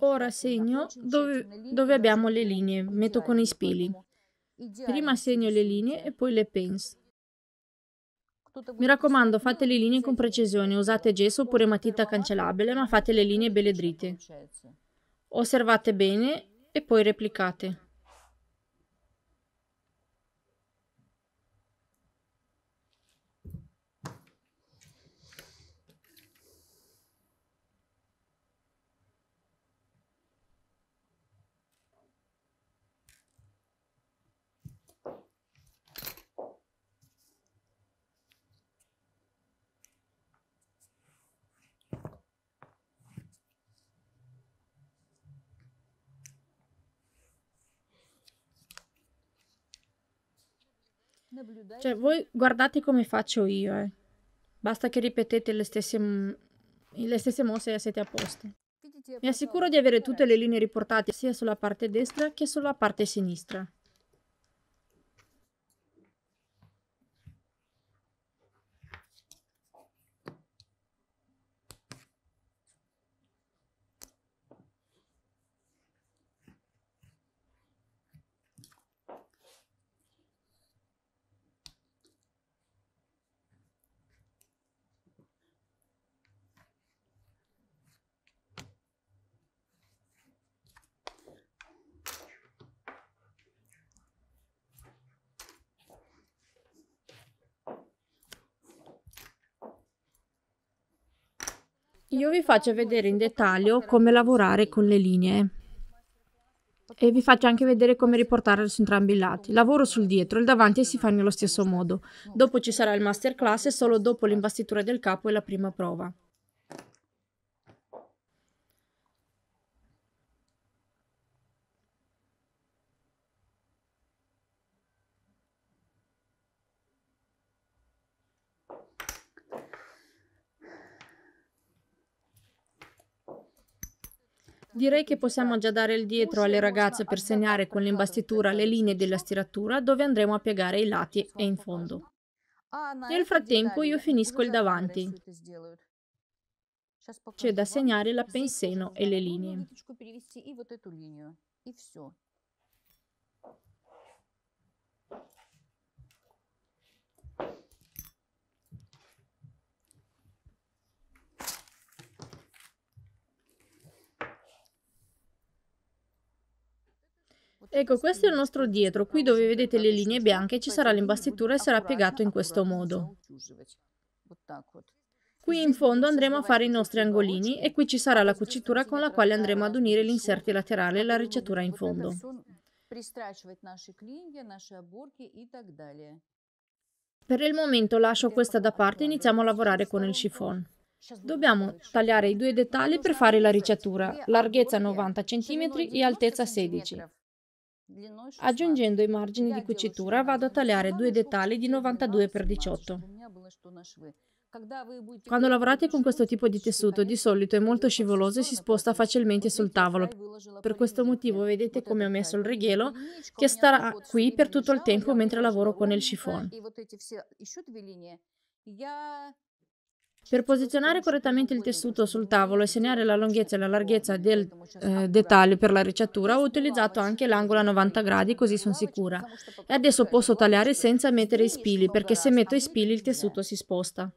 A: Ora segno dove, dove abbiamo le linee, metto con i spilli. Prima segno le linee e poi le pens. Mi raccomando, fate le linee con precisione, usate gesso oppure matita cancellabile, ma fate le linee belle dritte. Osservate bene e poi replicate. Cioè, voi guardate come faccio io, eh. Basta che ripetete le stesse, le stesse mosse e siete a posto. Mi assicuro di avere tutte le linee riportate sia sulla parte destra che sulla parte sinistra. Io vi faccio vedere in dettaglio come lavorare con le linee e vi faccio anche vedere come riportare su entrambi i lati. Lavoro sul dietro, il davanti si fa nello stesso modo. Dopo ci sarà il masterclass e solo dopo l'imbastitura del capo e la prima prova. Direi che possiamo già dare il dietro alle ragazze per segnare con l'imbastitura le linee della stiratura dove andremo a piegare i lati e in fondo. Nel frattempo io finisco il davanti. C'è da segnare la penseno e le linee. Ecco, questo è il nostro dietro. Qui dove vedete le linee bianche ci sarà l'imbastitura e sarà piegato in questo modo. Qui in fondo andremo a fare i nostri angolini e qui ci sarà la cucitura con la quale andremo ad unire gli inserti laterali e la ricciatura in fondo. Per il momento lascio questa da parte e iniziamo a lavorare con il chiffon. Dobbiamo tagliare i due dettagli per fare la ricciatura, larghezza 90 cm e altezza 16. cm. Aggiungendo i margini di cucitura vado a tagliare due dettagli di 92 x 18. Quando lavorate con questo tipo di tessuto di solito è molto scivoloso e si sposta facilmente sul tavolo. Per questo motivo vedete come ho messo il righello che starà qui per tutto il tempo mentre lavoro con il chiffon. Per posizionare correttamente il tessuto sul tavolo e segnare la lunghezza e la larghezza del eh, dettaglio per la ricciatura ho utilizzato anche l'angolo a 90 gradi così sono sicura. E adesso posso tagliare senza mettere i spilli perché se metto i spilli il tessuto si sposta.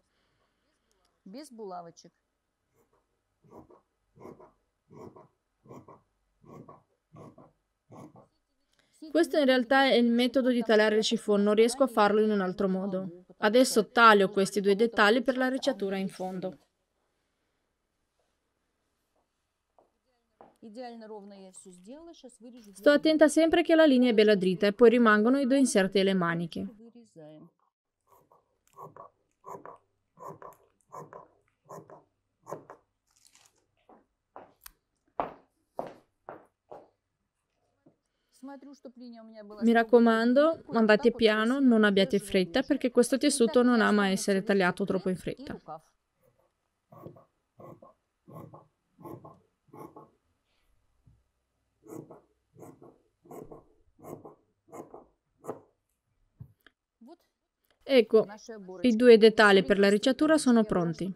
A: Questo in realtà è il metodo di tagliare il chiffon, non riesco a farlo in un altro modo. Adesso taglio questi due dettagli per la ricciatura in fondo. Sto attenta sempre che la linea è bella dritta e poi rimangono i due inserti e le maniche.
B: Thank you.
A: Mi raccomando, andate piano, non abbiate fretta perché questo tessuto non ama essere tagliato troppo in fretta. Ecco, i due dettagli per la ricciatura sono pronti.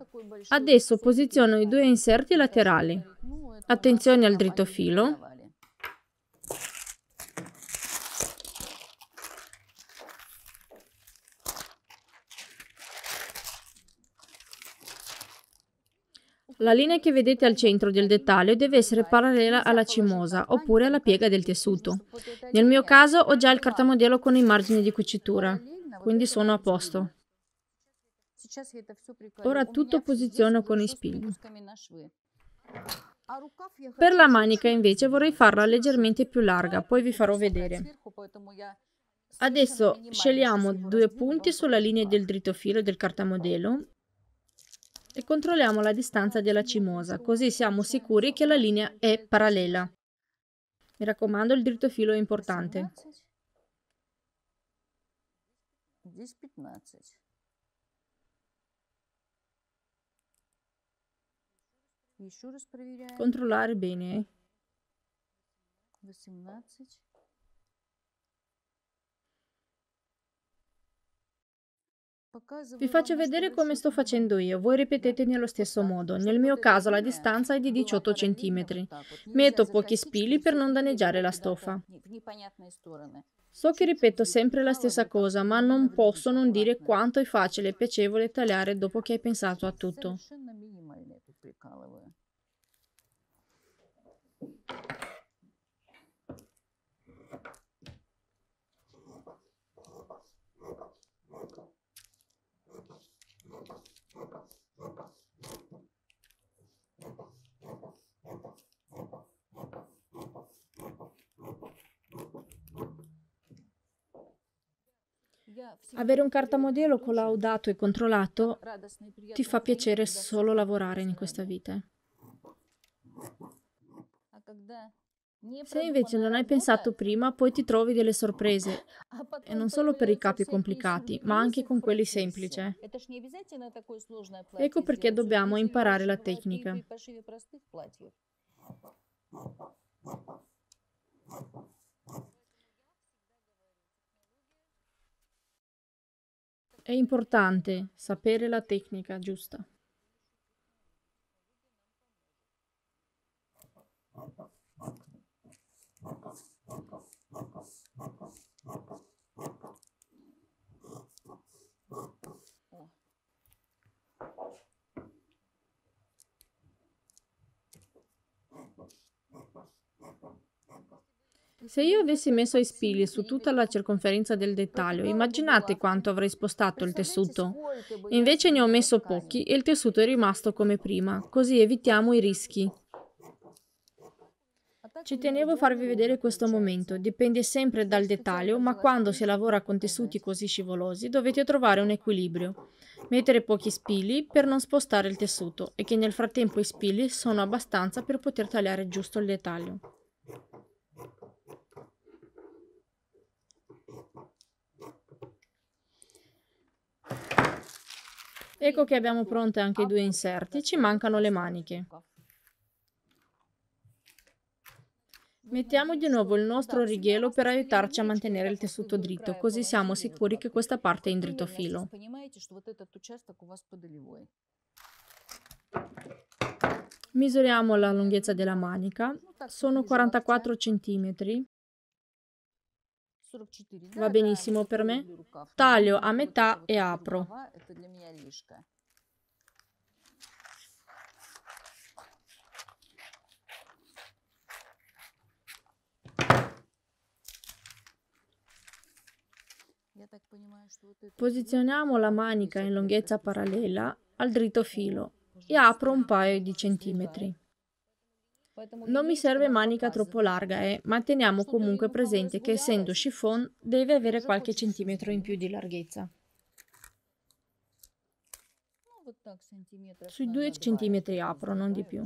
A: Adesso posiziono i due inserti laterali. Attenzione al dritto filo La linea che vedete al centro del dettaglio deve essere parallela alla cimosa oppure alla piega del tessuto. Nel mio caso ho già il cartamodello con i margini di cucitura, quindi sono a posto.
B: Ora tutto posiziono
A: con i spigli. Per la manica invece vorrei farla leggermente più larga, poi vi farò vedere. Adesso scegliamo due punti sulla linea del dritto filo del cartamodello e controlliamo la distanza della cimosa, così siamo sicuri che la linea è parallela. Mi raccomando, il dritto filo è importante. Controllare bene.
B: 18. Vi faccio vedere
A: come sto facendo io, voi ripetete nello stesso modo. Nel mio caso la distanza è di 18 cm. Metto pochi spilli per non danneggiare la stoffa. So che ripeto sempre la stessa cosa, ma non posso non dire quanto è facile e piacevole tagliare dopo che hai pensato a tutto. Avere un cartamodello collaudato e controllato ti fa piacere solo lavorare in questa vita. Se invece non hai pensato prima, poi ti trovi delle sorprese, e non solo per i capi complicati, ma anche con quelli semplici. Ecco,
B: ecco perché dobbiamo imparare la tecnica.
A: È importante sapere la tecnica giusta. Se io avessi messo i spilli su tutta la circonferenza del dettaglio, immaginate quanto avrei spostato il tessuto. Invece ne ho messo pochi e il tessuto è rimasto come prima, così evitiamo i rischi. Ci tenevo a farvi vedere questo momento, dipende sempre dal dettaglio, ma quando si lavora con tessuti così scivolosi dovete trovare un equilibrio. Mettere pochi spilli per non spostare il tessuto e che nel frattempo i spilli sono abbastanza per poter tagliare giusto il dettaglio. Ecco che abbiamo pronte anche i due inserti, ci mancano le maniche. Mettiamo di nuovo il nostro righello per aiutarci a mantenere il tessuto dritto, così siamo sicuri che questa parte è in dritto filo. Misuriamo la lunghezza della manica, sono 44 cm.
B: Va benissimo per me. Taglio a metà e apro.
A: Posizioniamo la manica in lunghezza parallela al dritto filo e apro un paio di centimetri. Non mi serve manica troppo larga e eh, manteniamo comunque presente che essendo chiffon deve avere qualche centimetro in più di larghezza. Sui 2 cm apro, non di più.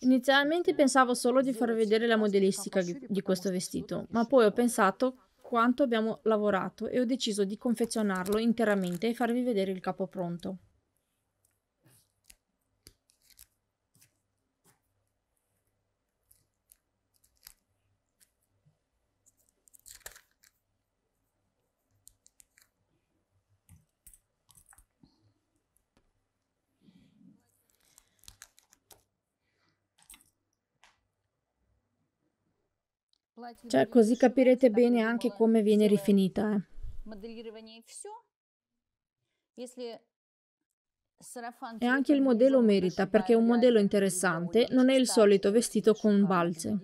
A: Inizialmente pensavo solo di far vedere la modellistica di questo vestito, ma poi ho pensato quanto abbiamo lavorato e ho deciso di confezionarlo interamente e farvi vedere il capo pronto.
B: Cioè, così capirete bene anche come viene rifinita. Eh. E anche
A: il modello merita, perché è un modello interessante non è il solito vestito con balze.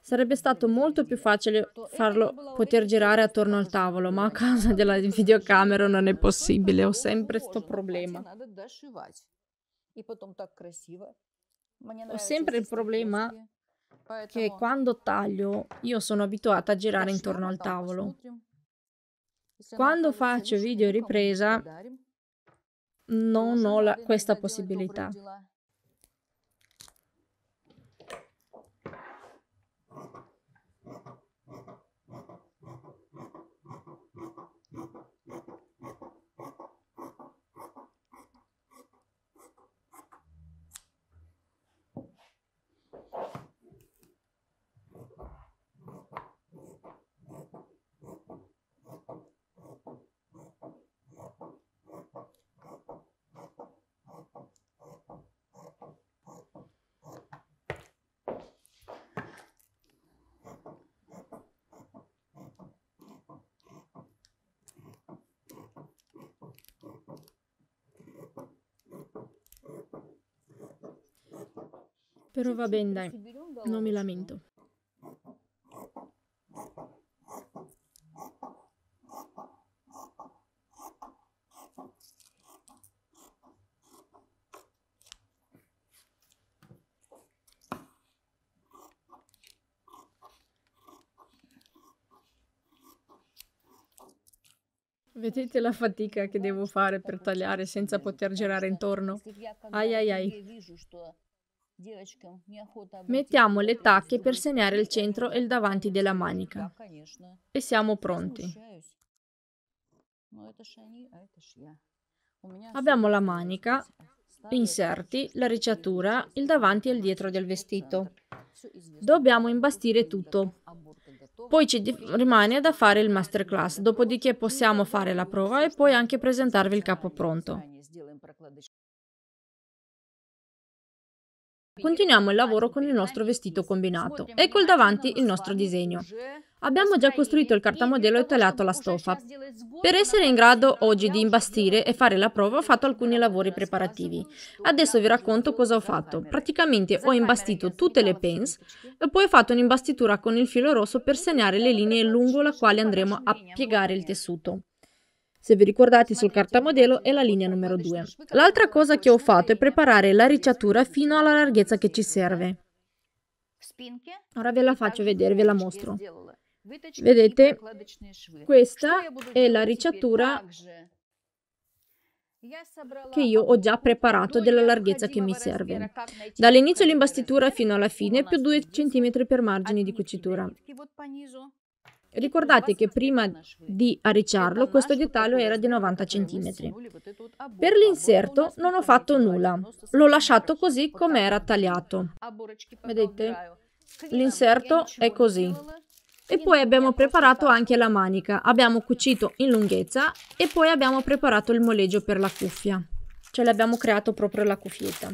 A: Sarebbe stato molto più facile farlo poter girare attorno al tavolo, ma a causa della videocamera non è possibile, ho sempre questo problema. Ho sempre il problema che quando taglio io sono abituata a girare intorno al tavolo.
B: Quando faccio video ripresa
A: non ho la, questa possibilità. Però va bene, dai, non mi lamento. Vedete la fatica che devo fare per tagliare senza poter girare intorno? Ai ai ai. Mettiamo le tacche per segnare il centro e il davanti della manica. E siamo pronti. Abbiamo la manica, inserti, la ricciatura, il davanti e il dietro del vestito. Dobbiamo imbastire tutto. Poi ci rimane da fare il masterclass, dopodiché possiamo fare la prova e poi anche presentarvi il capo pronto. Continuiamo il lavoro con il nostro vestito combinato e col davanti il nostro disegno. Abbiamo già costruito il cartamodello e tagliato la stoffa. Per essere in grado oggi di imbastire e fare la prova ho fatto alcuni lavori preparativi. Adesso vi racconto cosa ho fatto. Praticamente ho imbastito tutte le pens e poi ho fatto un'imbastitura con il filo rosso per segnare le linee lungo la quale andremo a piegare il tessuto. Se vi ricordate sul cartamodello è la linea numero 2. L'altra cosa che ho fatto è preparare la ricciatura fino alla larghezza che ci serve. Ora ve la faccio vedere, ve la mostro. Vedete, questa è la ricciatura che io ho già preparato della larghezza che mi serve. Dall'inizio dell'imbastitura fino alla fine più 2 cm per margine di cucitura. Ricordate che prima di arricciarlo questo dettaglio era di 90 cm. Per l'inserto non ho fatto nulla, l'ho lasciato così come era tagliato.
B: Vedete?
A: L'inserto è così. E poi abbiamo preparato anche la manica, abbiamo cucito in lunghezza e poi abbiamo preparato il moleggio per la cuffia. Cioè l'abbiamo creato proprio la cuffietta.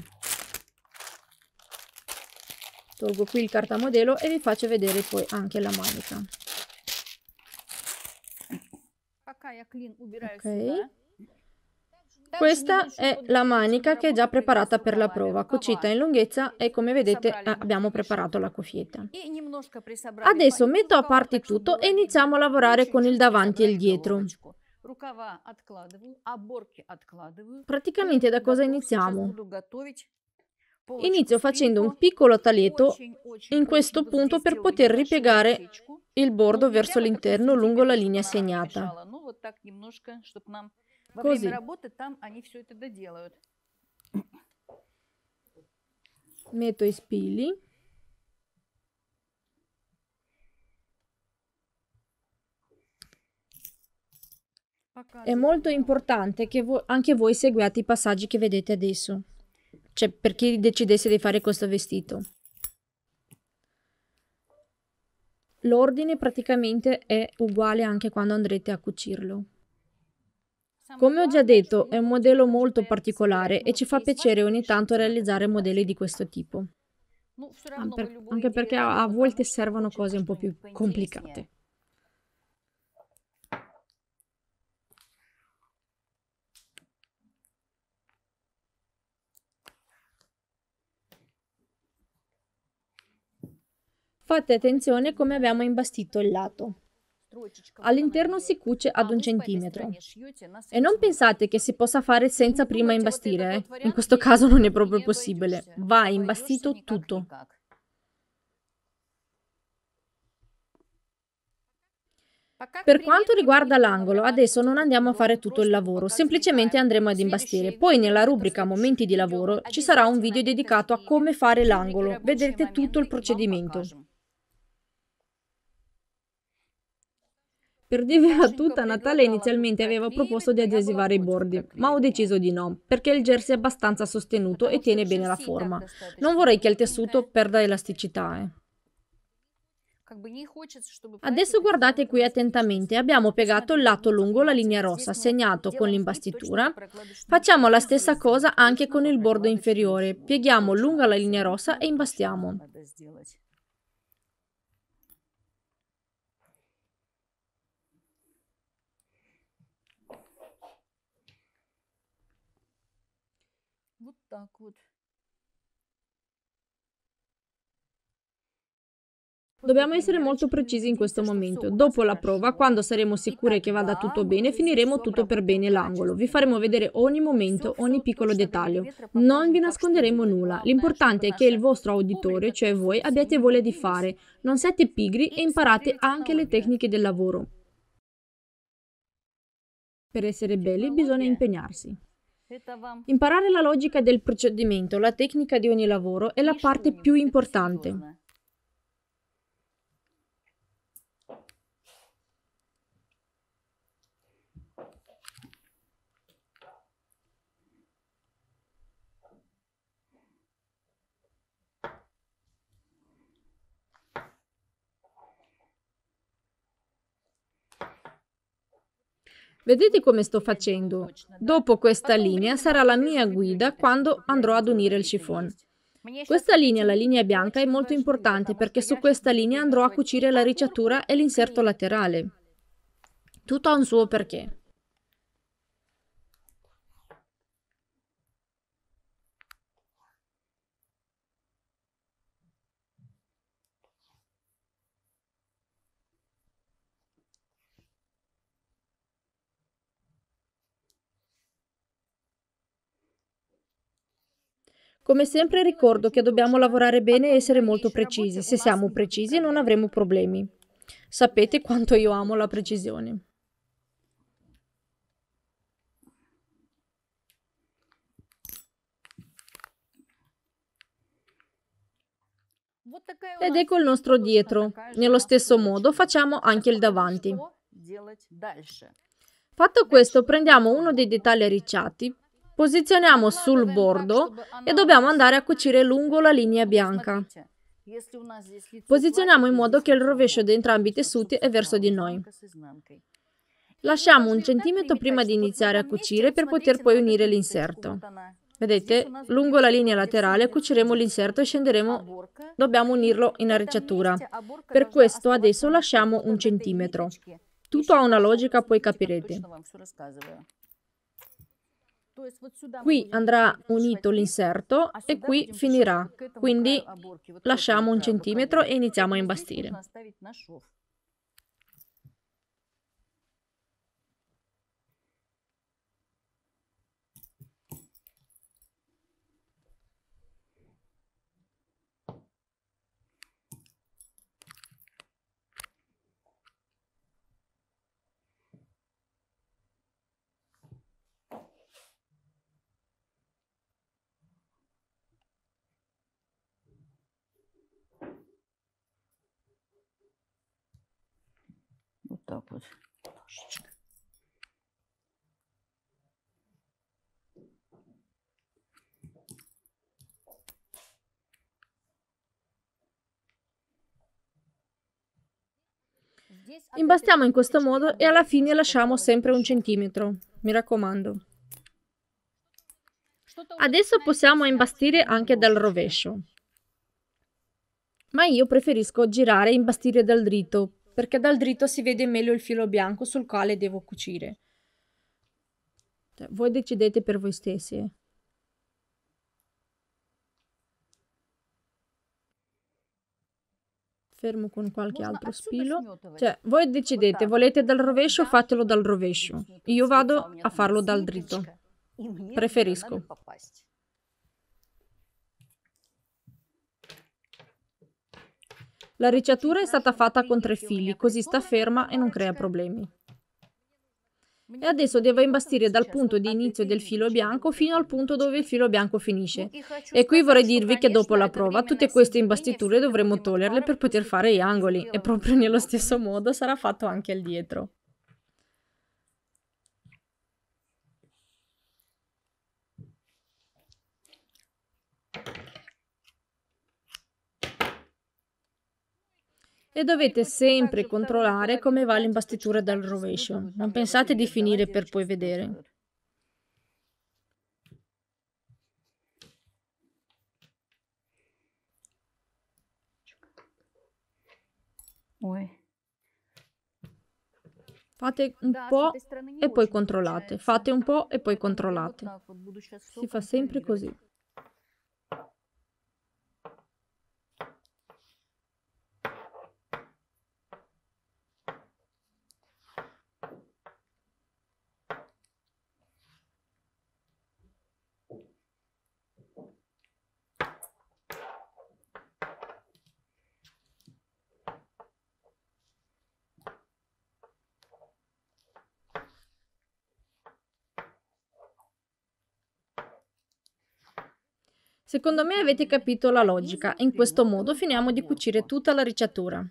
A: Tolgo qui il cartamodello e vi faccio vedere poi anche la manica.
B: Ok.
A: Questa è la manica che è già preparata per la prova, cucita in lunghezza e come vedete abbiamo preparato la cuffietta.
B: Adesso metto a parte
A: tutto e iniziamo a lavorare con il davanti e il dietro. Praticamente da cosa iniziamo?
B: Inizio facendo
A: un piccolo taglietto in questo punto per poter ripiegare il bordo verso l'interno lungo la linea segnata
B: вот так немножко, чтобы нам во Così. время работы там они все это доделают.
A: Metto i spilli. È molto importante che vo anche voi seguiate i passaggi che vedete adesso, cioè per chi decidesse di fare questo vestito. L'ordine praticamente è uguale anche quando andrete a cucirlo. Come ho già detto, è un modello molto particolare e ci fa piacere ogni tanto realizzare modelli di questo tipo. Anche perché a volte servono cose un po' più complicate. Fate attenzione come abbiamo imbastito il lato. All'interno si cuce ad un centimetro. E non pensate che si possa fare senza prima imbastire, eh? in questo caso non è proprio possibile. Va imbastito tutto. Per quanto riguarda l'angolo, adesso non andiamo a fare tutto il lavoro, semplicemente andremo ad imbastire. Poi nella rubrica Momenti di lavoro ci sarà un video dedicato a come fare l'angolo, vedrete tutto il procedimento. Per dire la tutta, Natale inizialmente aveva proposto di adesivare i bordi, ma ho deciso di no, perché il jersey è abbastanza sostenuto e tiene bene la forma. Non vorrei che il tessuto perda elasticità.
B: Eh.
A: Adesso guardate qui attentamente, abbiamo piegato il lato lungo la linea rossa, segnato con l'imbastitura. Facciamo la stessa cosa anche con il bordo inferiore, pieghiamo lunga la linea rossa e imbastiamo. da gut. Dobbiamo essere molto precisi in questo momento. Dopo la prova, quando saremo sicure che vada tutto bene, finiremo tutto per bene l'angolo. Vi faremo vedere ogni momento, ogni piccolo dettaglio. Non vi nasconderemo nulla. L'importante è che il vostro auditore, cioè voi, abbiate voglia di fare. Non siate pigri e imparate anche le tecniche del lavoro. Per essere belli bisogna impegnarsi. Imparare la logica del procedimento, la tecnica di ogni lavoro è la parte più importante. Vedete come sto facendo? Dopo questa linea sarà la mia guida quando andrò ad unire il chiffon. Questa linea, la linea bianca, è molto importante perché su questa linea andrò a cucire la ricciatura e l'inserto laterale. Tutto ha un suo perché. Come sempre ricordo che dobbiamo lavorare bene e essere molto precisi. Se siamo precisi non avremo problemi. Sapete quanto io amo la precisione. Ed ecco il nostro dietro. Nello stesso modo facciamo anche il davanti. Fatto questo, prendiamo uno dei dettagli arricciati Posizioniamo sul bordo e dobbiamo andare a cucire lungo la linea bianca.
B: Posizioniamo
A: in modo che il rovescio di entrambi i tessuti è verso di noi. Lasciamo un centimetro prima di iniziare a cucire per poter poi unire l'inserto. Vedete, lungo la linea laterale cuciremo l'inserto e scenderemo, dobbiamo unirlo in arricciatura. Per questo adesso lasciamo un centimetro. Tutto ha una logica, poi capirete.
B: Qui andrà
A: unito l'inserto e qui finirà, quindi lasciamo un centimetro e iniziamo a imbastire. dopo Imbastiamo in questo modo e alla fine lasciamo sempre un centimetro, mi raccomando. Adesso possiamo imbastire anche dal rovescio, ma io preferisco girare e imbastire dal dritto perché dal dritto si vede meglio il filo bianco sul quale devo cucire. Cioè, voi decidete per voi stessi. fermo con qualche altro spilo. Cioè, voi decidete, volete dal rovescio, fatelo dal rovescio. Io vado a farlo dal dritto. Preferisco. La ricciatura è stata fatta con tre fili, così sta ferma e non crea problemi. E adesso devo imbastire dal punto di inizio del filo bianco fino al punto dove il filo bianco finisce. E qui vorrei dirvi che dopo la prova tutte queste imbastiture dovremo toglierle per poter fare gli angoli e proprio nello stesso modo sarà fatto anche al dietro. e dovete sempre controllare come va l'imbastitura dal rovescio. Non pensate di finire per poi vedere. Cioè, fate un po' e poi controllate, fate un po' e poi controllate. Si fa sempre così. Secondo me avete capito la logica. In questo modo finiamo di cucire tutta la ricciatura.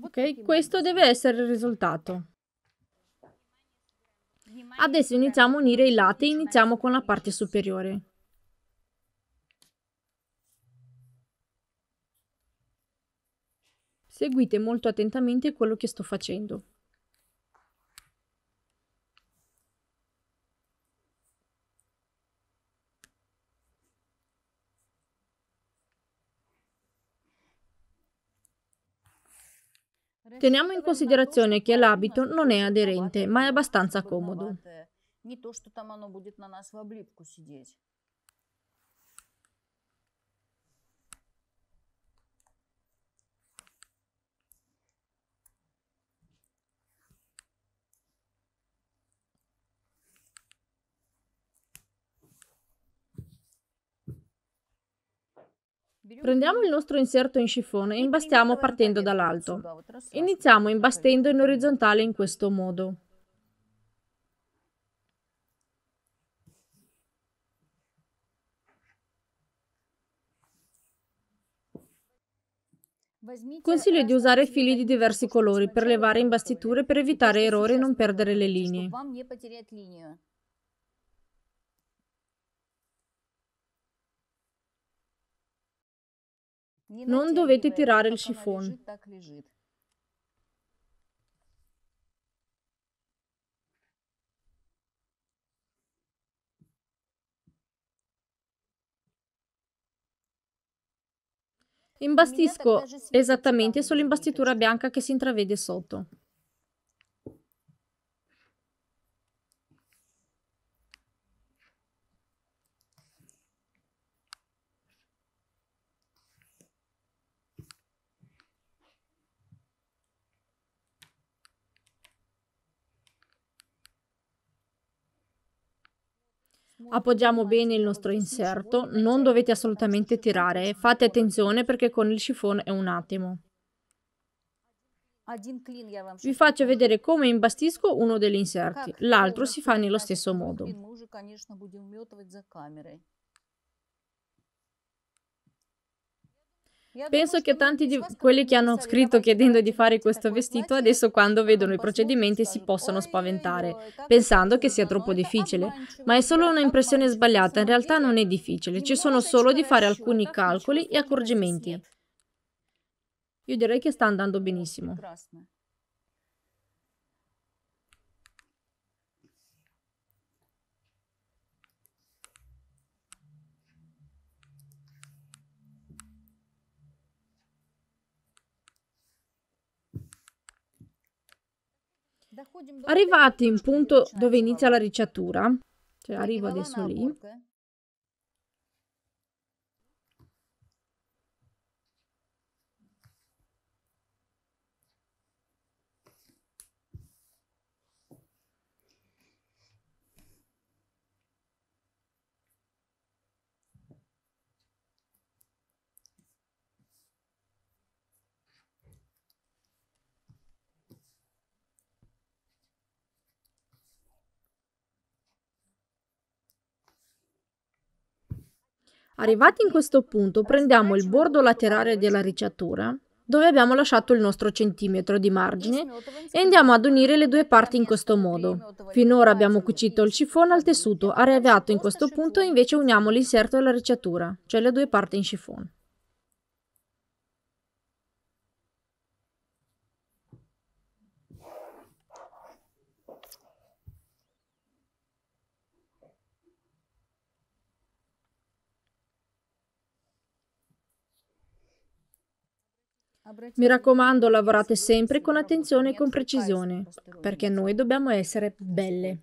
A: Ok, questo deve essere il risultato. Adesso iniziamo a unire i lati e iniziamo con la parte superiore. Seguite molto attentamente quello che sto facendo. Teniamo in considerazione che l'abito non è aderente, ma è abbastanza comodo.
B: Не то, что там оно будет на нас в облипку сидеть.
A: Prendiamo il nostro inserto in scifone e imbastiamo partendo dall'alto. Iniziamo imbastendo in orizzontale in questo modo. Consiglio di usare fili di diversi colori per le varie imbastiture per evitare errori e non perdere le linee.
B: Non dovete tirare il sifone.
A: Imbastisco esattamente sull'imbastitura bianca che si intravede sotto. Appoggiamo bene il nostro inserto, non dovete assolutamente tirare, fate attenzione perché con il sifone è un attimo. Vi faccio vedere come imbastisco uno degli inserti, l'altro si fa nello stesso modo. Penso che tanti di quelli che hanno scritto chiedendo di fare questo vestito cioè, adesso quando vedono i procedimenti si possano spaventare, pensando che sia troppo difficile. Ma è solo un'impressione sbagliata, in realtà non è difficile, ci sono solo di fare alcuni calcoli e accorgimenti. Io direi che sta andando benissimo.
B: Arrivati
A: in punto dove inizia la ricciatura, cioè arrivo adesso lì, Arrivati in questo punto prendiamo il bordo laterale della ricciatura dove abbiamo lasciato il nostro centimetro di margine e andiamo ad unire le due parti in questo modo. Finora abbiamo cucito il cifone al tessuto, arrivato in questo punto invece uniamo l'inserto alla ricciatura, cioè le due parti in cifone. Mi raccomando, lavorate sempre con attenzione e con precisione, perché noi dobbiamo essere belle.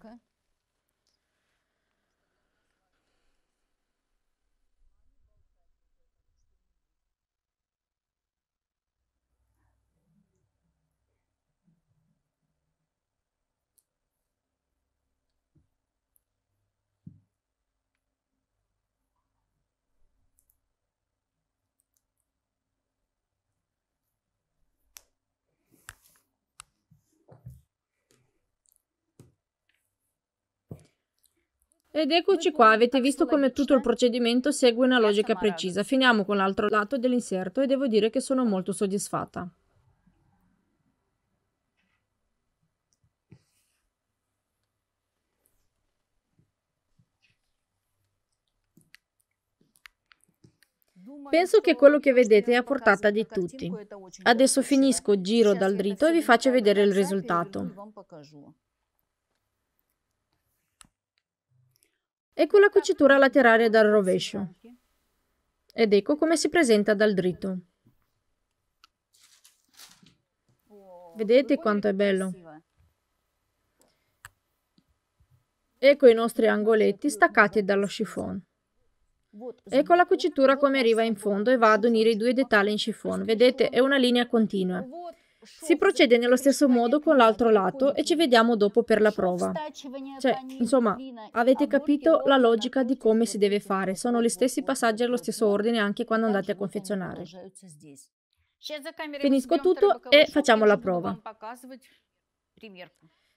A: Ed eccoci qua, avete visto come tutto il procedimento segue una logica precisa. Finiamo con l'altro lato dell'inserto e devo dire che sono molto soddisfatta. Penso che quello che vedete è a portata di tutti. Adesso finisco, giro dal dritto e vi faccio vedere il risultato. e con la cucitura laterale dal rovescio. Ed ecco come si presenta dal dritto. Oh, Vedete quanto è bello? Ecco i nostri angoletti staccati dallo chiffon. Ecco la cucitura come arriva in fondo e va ad unire i due dettagli in chiffon. Vedete, è una linea continua. Si procede nello stesso modo con l'altro lato e ci vediamo dopo per la prova. Cioè, insomma, avete capito la logica di come si deve fare. Sono gli stessi passaggi allo stesso ordine anche quando andate a confezionare.
B: Finisco tutto e facciamo la prova.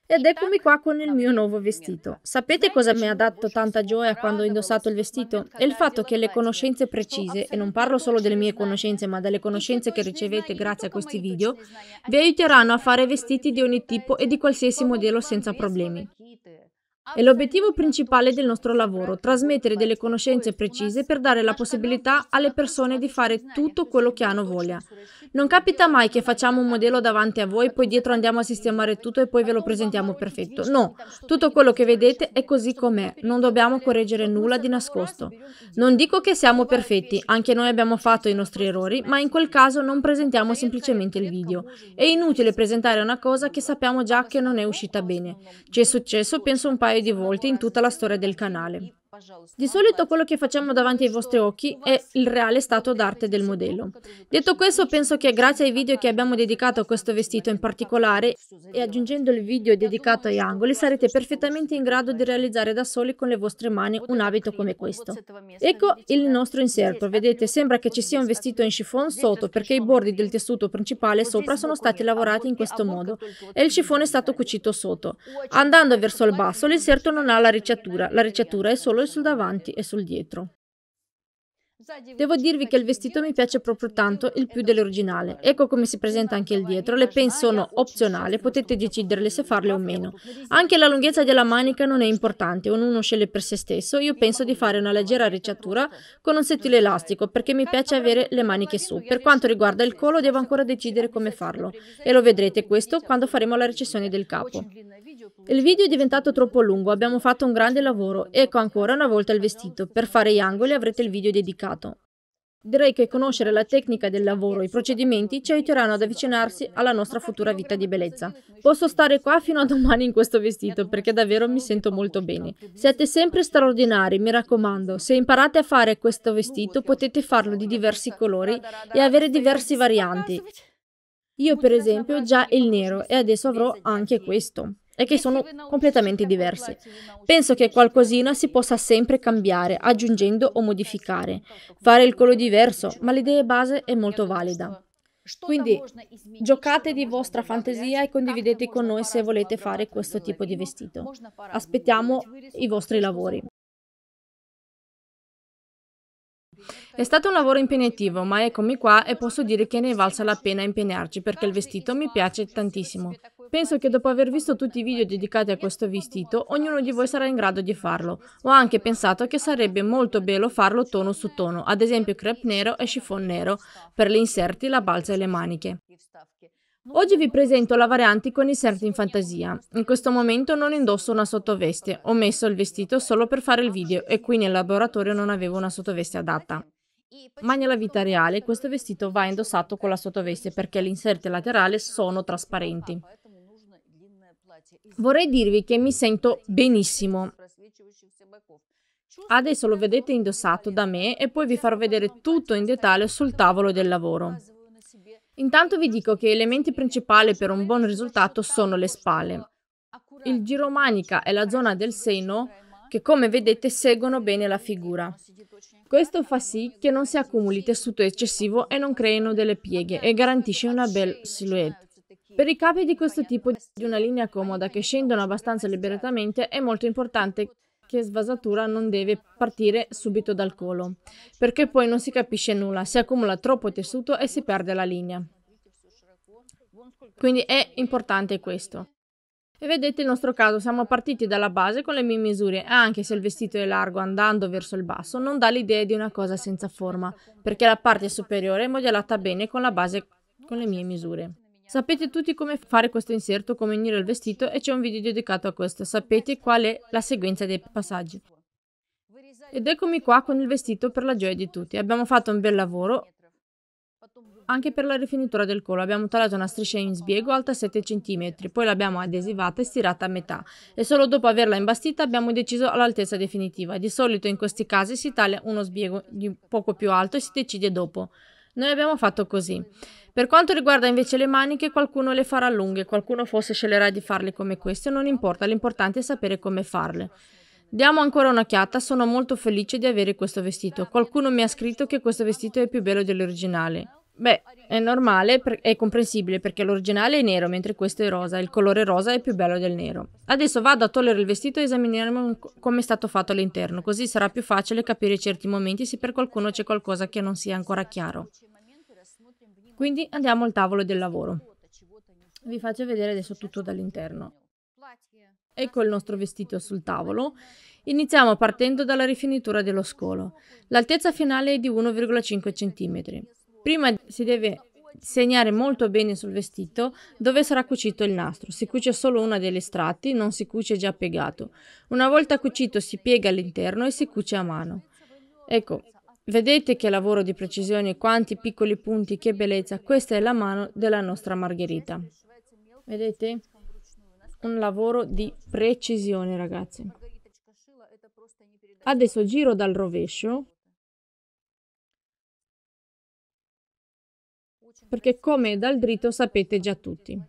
A: Ed eccomi qua con il mio nuovo vestito. Sapete cosa mi ha dato tanta gioia quando ho indossato il vestito? È il fatto che le conoscenze precise, e non parlo solo delle mie conoscenze, ma delle conoscenze che ricevete grazie a questi video, vi aiuteranno a fare vestiti di ogni tipo e di qualsiasi modello senza problemi. È l'obiettivo principale del nostro lavoro, trasmettere delle conoscenze precise per dare la possibilità alle persone di fare tutto quello che hanno voglia. Non capita mai che facciamo un modello davanti a voi, poi dietro andiamo a sistemare tutto e poi ve lo presentiamo perfetto. No, tutto quello che vedete è così com'è, non dobbiamo correggere nulla di nascosto. Non dico che siamo perfetti, anche noi abbiamo fatto i nostri errori, ma in quel caso non presentiamo semplicemente il video. È inutile presentare una cosa che sappiamo già che non è uscita bene. Ci è successo, penso, un paio paio di volte in tutta la storia del canale. Di solito quello che facciamo davanti ai vostri occhi è il reale stato d'arte del modello. Detto questo, penso che grazie ai video che abbiamo dedicato a questo vestito in particolare e aggiungendo il video dedicato agli angoli, sarete perfettamente in grado di realizzare da soli con le vostre mani un abito come questo. Ecco il nostro inserto. Vedete, sembra che ci sia un vestito in chiffon sotto perché i bordi del tessuto principale sopra sono stati lavorati in questo modo e il chiffon è stato cucito sotto. Andando verso il basso, l'inserto non ha la ricciatura. La ricciatura è solo sul davanti e sul dietro. Devo dirvi che il vestito mi piace proprio tanto, il più dell'originale. Ecco come si presenta anche il dietro, le pen sono opzionali, potete deciderle se farle o meno. Anche la lunghezza della manica non è importante, ognuno sceglie per se stesso, io penso di fare una leggera ricciatura con un settile elastico perché mi piace avere le maniche su. Per quanto riguarda il collo devo ancora decidere come farlo e lo vedrete questo quando faremo la recessione del capo. Il video è diventato troppo lungo, abbiamo fatto un grande lavoro, ecco ancora una volta il vestito. Per fare gli angoli avrete il video dedicato mercato. Direi che conoscere la tecnica del lavoro e i procedimenti ci aiuteranno ad avvicinarsi alla nostra futura vita di bellezza. Posso stare qua fino a domani in questo vestito perché davvero mi sento molto bene. Siete sempre straordinari, mi raccomando. Se imparate a fare questo vestito potete farlo di diversi colori e avere diverse varianti. Io per esempio ho già il nero e adesso avrò anche questo e che sono completamente diverse. Penso che qualcosina si possa sempre cambiare, aggiungendo o modificare, fare il colore diverso, ma l'idea base è molto valida. Quindi giocate di vostra fantasia e condividete con noi se volete fare questo tipo di vestito. Aspettiamo i vostri lavori. È stato un lavoro impegnativo, ma eccomi qua e posso dire che ne è valsa la pena impegnarci perché il vestito mi piace tantissimo. Penso che dopo aver visto tutti i video dedicati a questo vestito, ognuno di voi sarà in grado di farlo. Ho anche pensato che sarebbe molto bello farlo tono su tono, ad esempio crepe nero e chiffon nero, per gli inserti, la balza e le maniche. Oggi vi presento la variante con inserti in fantasia. In questo momento non indosso una sottoveste, ho messo il vestito solo per fare il video e qui nel laboratorio non avevo una sottoveste adatta. Ma nella vita reale questo vestito va indossato con la sottoveste perché gli inserti laterali sono trasparenti. Vorrei dirvi che mi sento benissimo. Adesso lo vedete indossato da me e poi vi farò vedere tutto in dettaglio sul tavolo del lavoro. Intanto vi dico che elementi principali per un buon risultato sono le spalle. Il giro manica è la zona del seno che come vedete seguono bene la figura. Questo fa sì che non si accumuli tessuto eccessivo e non creino delle pieghe e garantisce una bella silhouette. Per i capi di questo tipo di una linea comoda che scendono abbastanza liberatamente è molto importante che svasatura non deve partire subito dal collo, perché poi non si capisce nulla, si accumula troppo tessuto e si perde la linea. Quindi è importante questo. E vedete il nostro caso, siamo partiti dalla base con le mie misure, anche se il vestito è largo andando verso il basso, non dà l'idea di una cosa senza forma, perché la parte superiore è modellata bene con la base con le mie misure. Sapete tutti come fare questo inserto, come unire il vestito e c'è un video dedicato a questo. Sapete qual è la sequenza dei passaggi. Ed eccomi qua con il vestito per la gioia di tutti. Abbiamo fatto un bel lavoro anche per la rifinitura del collo. Abbiamo tagliato una striscia in sbiego alta 7 cm, poi l'abbiamo adesivata e stirata a metà e solo dopo averla imbastita abbiamo deciso l'altezza definitiva. Di solito in questi casi si taglia uno sbiego di poco più alto e si decide dopo. Noi abbiamo fatto così. Per quanto riguarda invece le maniche, qualcuno le farà lunghe, qualcuno forse sceglierà di farle come queste, non importa, l'importante è sapere come farle. Diamo ancora un'occhiata, sono molto felice di avere questo vestito. Qualcuno mi ha scritto che questo vestito è più bello dell'originale. Beh, è normale, è comprensibile perché l'originale è nero mentre questo è rosa, il colore rosa è più bello del nero. Adesso vado a togliere il vestito e esamineremo come è stato fatto all'interno, così sarà più facile capire certi momenti se per qualcuno c'è qualcosa che non sia ancora chiaro. Quindi andiamo al tavolo del lavoro. Vi faccio vedere adesso tutto dall'interno. Ecco il nostro vestito sul tavolo. Iniziamo partendo dalla rifinitura dello scolo. L'altezza finale è di 1,5 cm. Prima si deve segnare molto bene sul vestito dove sarà cucito il nastro. Si cuce solo uno degli strati, non si cuce già piegato. Una volta cucito si piega all'interno e si cuce a mano. Ecco, Vedete che lavoro di precisione, quanti piccoli punti, che bellezza. Questa è la mano della nostra Margherita. Vedete? Un lavoro di precisione, ragazzi. Adesso giro dal rovescio. Perché come dal dritto sapete già tutti.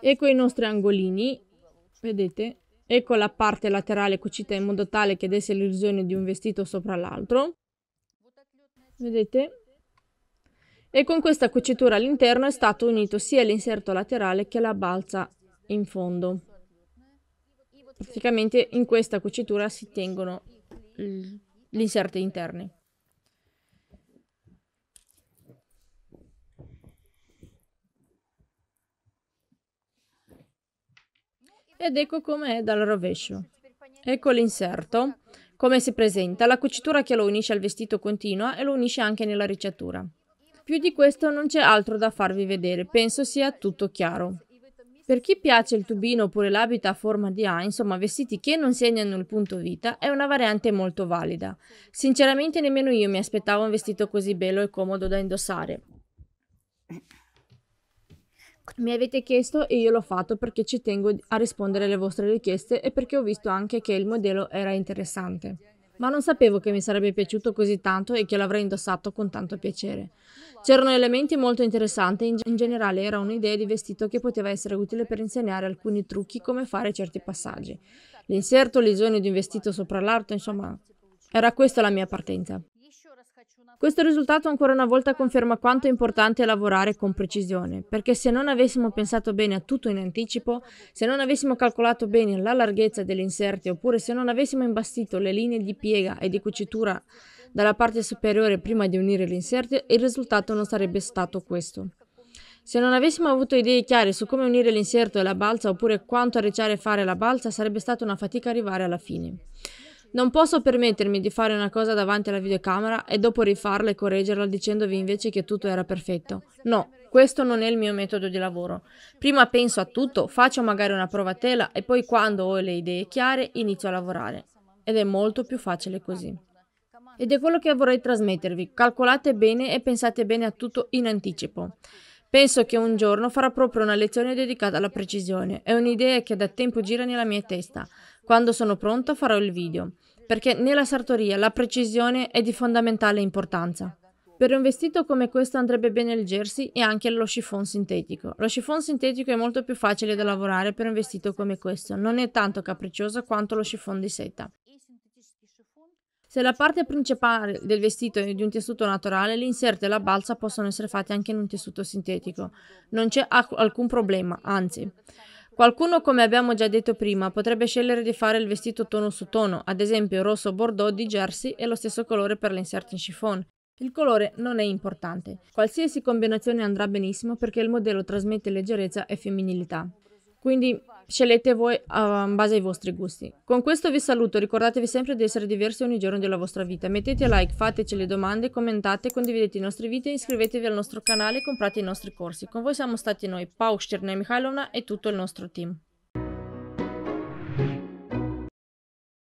A: Ecco i nostri angolini, vedete? Ecco la parte laterale cucita in modo tale che desse l'illusione di un vestito sopra l'altro vedete? E con questa cucitura all'interno è stato unito sia l'inserto laterale che la balza in fondo. Praticamente in questa cucitura si tengono gli inserti interni. Ed ecco com'è dal rovescio. Ecco l'inserto. Come si presenta, la cucitura che lo unisce al vestito continua e lo unisce anche nella ricciatura. Più di questo non c'è altro da farvi vedere, penso sia tutto chiaro. Per chi piace il tubino oppure l'abito a forma di A, insomma vestiti che non segnano il punto vita, è una variante molto valida. Sinceramente nemmeno io mi aspettavo un vestito così bello e comodo da indossare mi avete chiesto e io l'ho fatto perché ci tengo a rispondere alle vostre richieste e perché ho visto anche che il modello era interessante. Ma non sapevo che mi sarebbe piaciuto così tanto e che l'avrei indossato con tanto piacere. C'erano elementi molto interessanti, in, in generale era un'idea di vestito che poteva essere utile per insegnare alcuni trucchi come fare certi passaggi. L'inserto, l'isone di un vestito sopra l'arto, insomma, era questa la mia partenza. Questo risultato ancora una volta conferma quanto è importante lavorare con precisione, perché se non avessimo pensato bene a tutto in anticipo, se non avessimo calcolato bene la larghezza degli inserti, oppure se non avessimo imbastito le linee di piega e di cucitura dalla parte superiore prima di unire le inserte, il risultato non sarebbe stato questo. Se non avessimo avuto idee chiare su come unire l'inserto e la balza oppure quanto arricciare e fare la balza, sarebbe stata una fatica arrivare alla fine. Non posso permettermi di fare una cosa davanti alla videocamera e dopo rifarla e correggerla dicendovi invece che tutto era perfetto. No, questo non è il mio metodo di lavoro. Prima penso a tutto, faccio magari una prova tela e poi quando ho le idee chiare inizio a lavorare. Ed è molto più facile così. Ed è quello che vorrei trasmettervi. Calcolate bene e pensate bene a tutto in anticipo. Penso che un giorno farò proprio una lezione dedicata alla precisione. È un'idea che da tempo gira nella mia testa. Quando sono pronta farò il video perché nella sartoria la precisione è di fondamentale importanza. Per un vestito come questo andrebbe bene il jersey e anche lo chiffon sintetico. Lo chiffon sintetico è molto più facile da lavorare per un vestito come questo, non è tanto capriccioso quanto lo chiffon di seta. Se la parte principale del vestito è di un tessuto naturale, l'inserto e la balza possono essere fatti anche in un tessuto sintetico. Non c'è alcun problema, anzi. Qualcuno, come abbiamo già detto prima, potrebbe scegliere di fare il vestito tono su tono, ad esempio rosso bordeaux di jersey e lo stesso colore per l'inserto in chiffon. Il colore non è importante. Qualsiasi combinazione andrà benissimo perché il modello trasmette leggerezza e femminilità. Quindi scegliete voi uh, in base ai vostri gusti. Con questo vi saluto, ricordatevi sempre di essere diversi ogni giorno della vostra vita. Mettete like, fateci le domande, commentate, condividete i nostri video, iscrivetevi al nostro canale e comprate i nostri corsi. Con voi siamo stati noi, Pau e Mikhailovna e tutto il nostro team.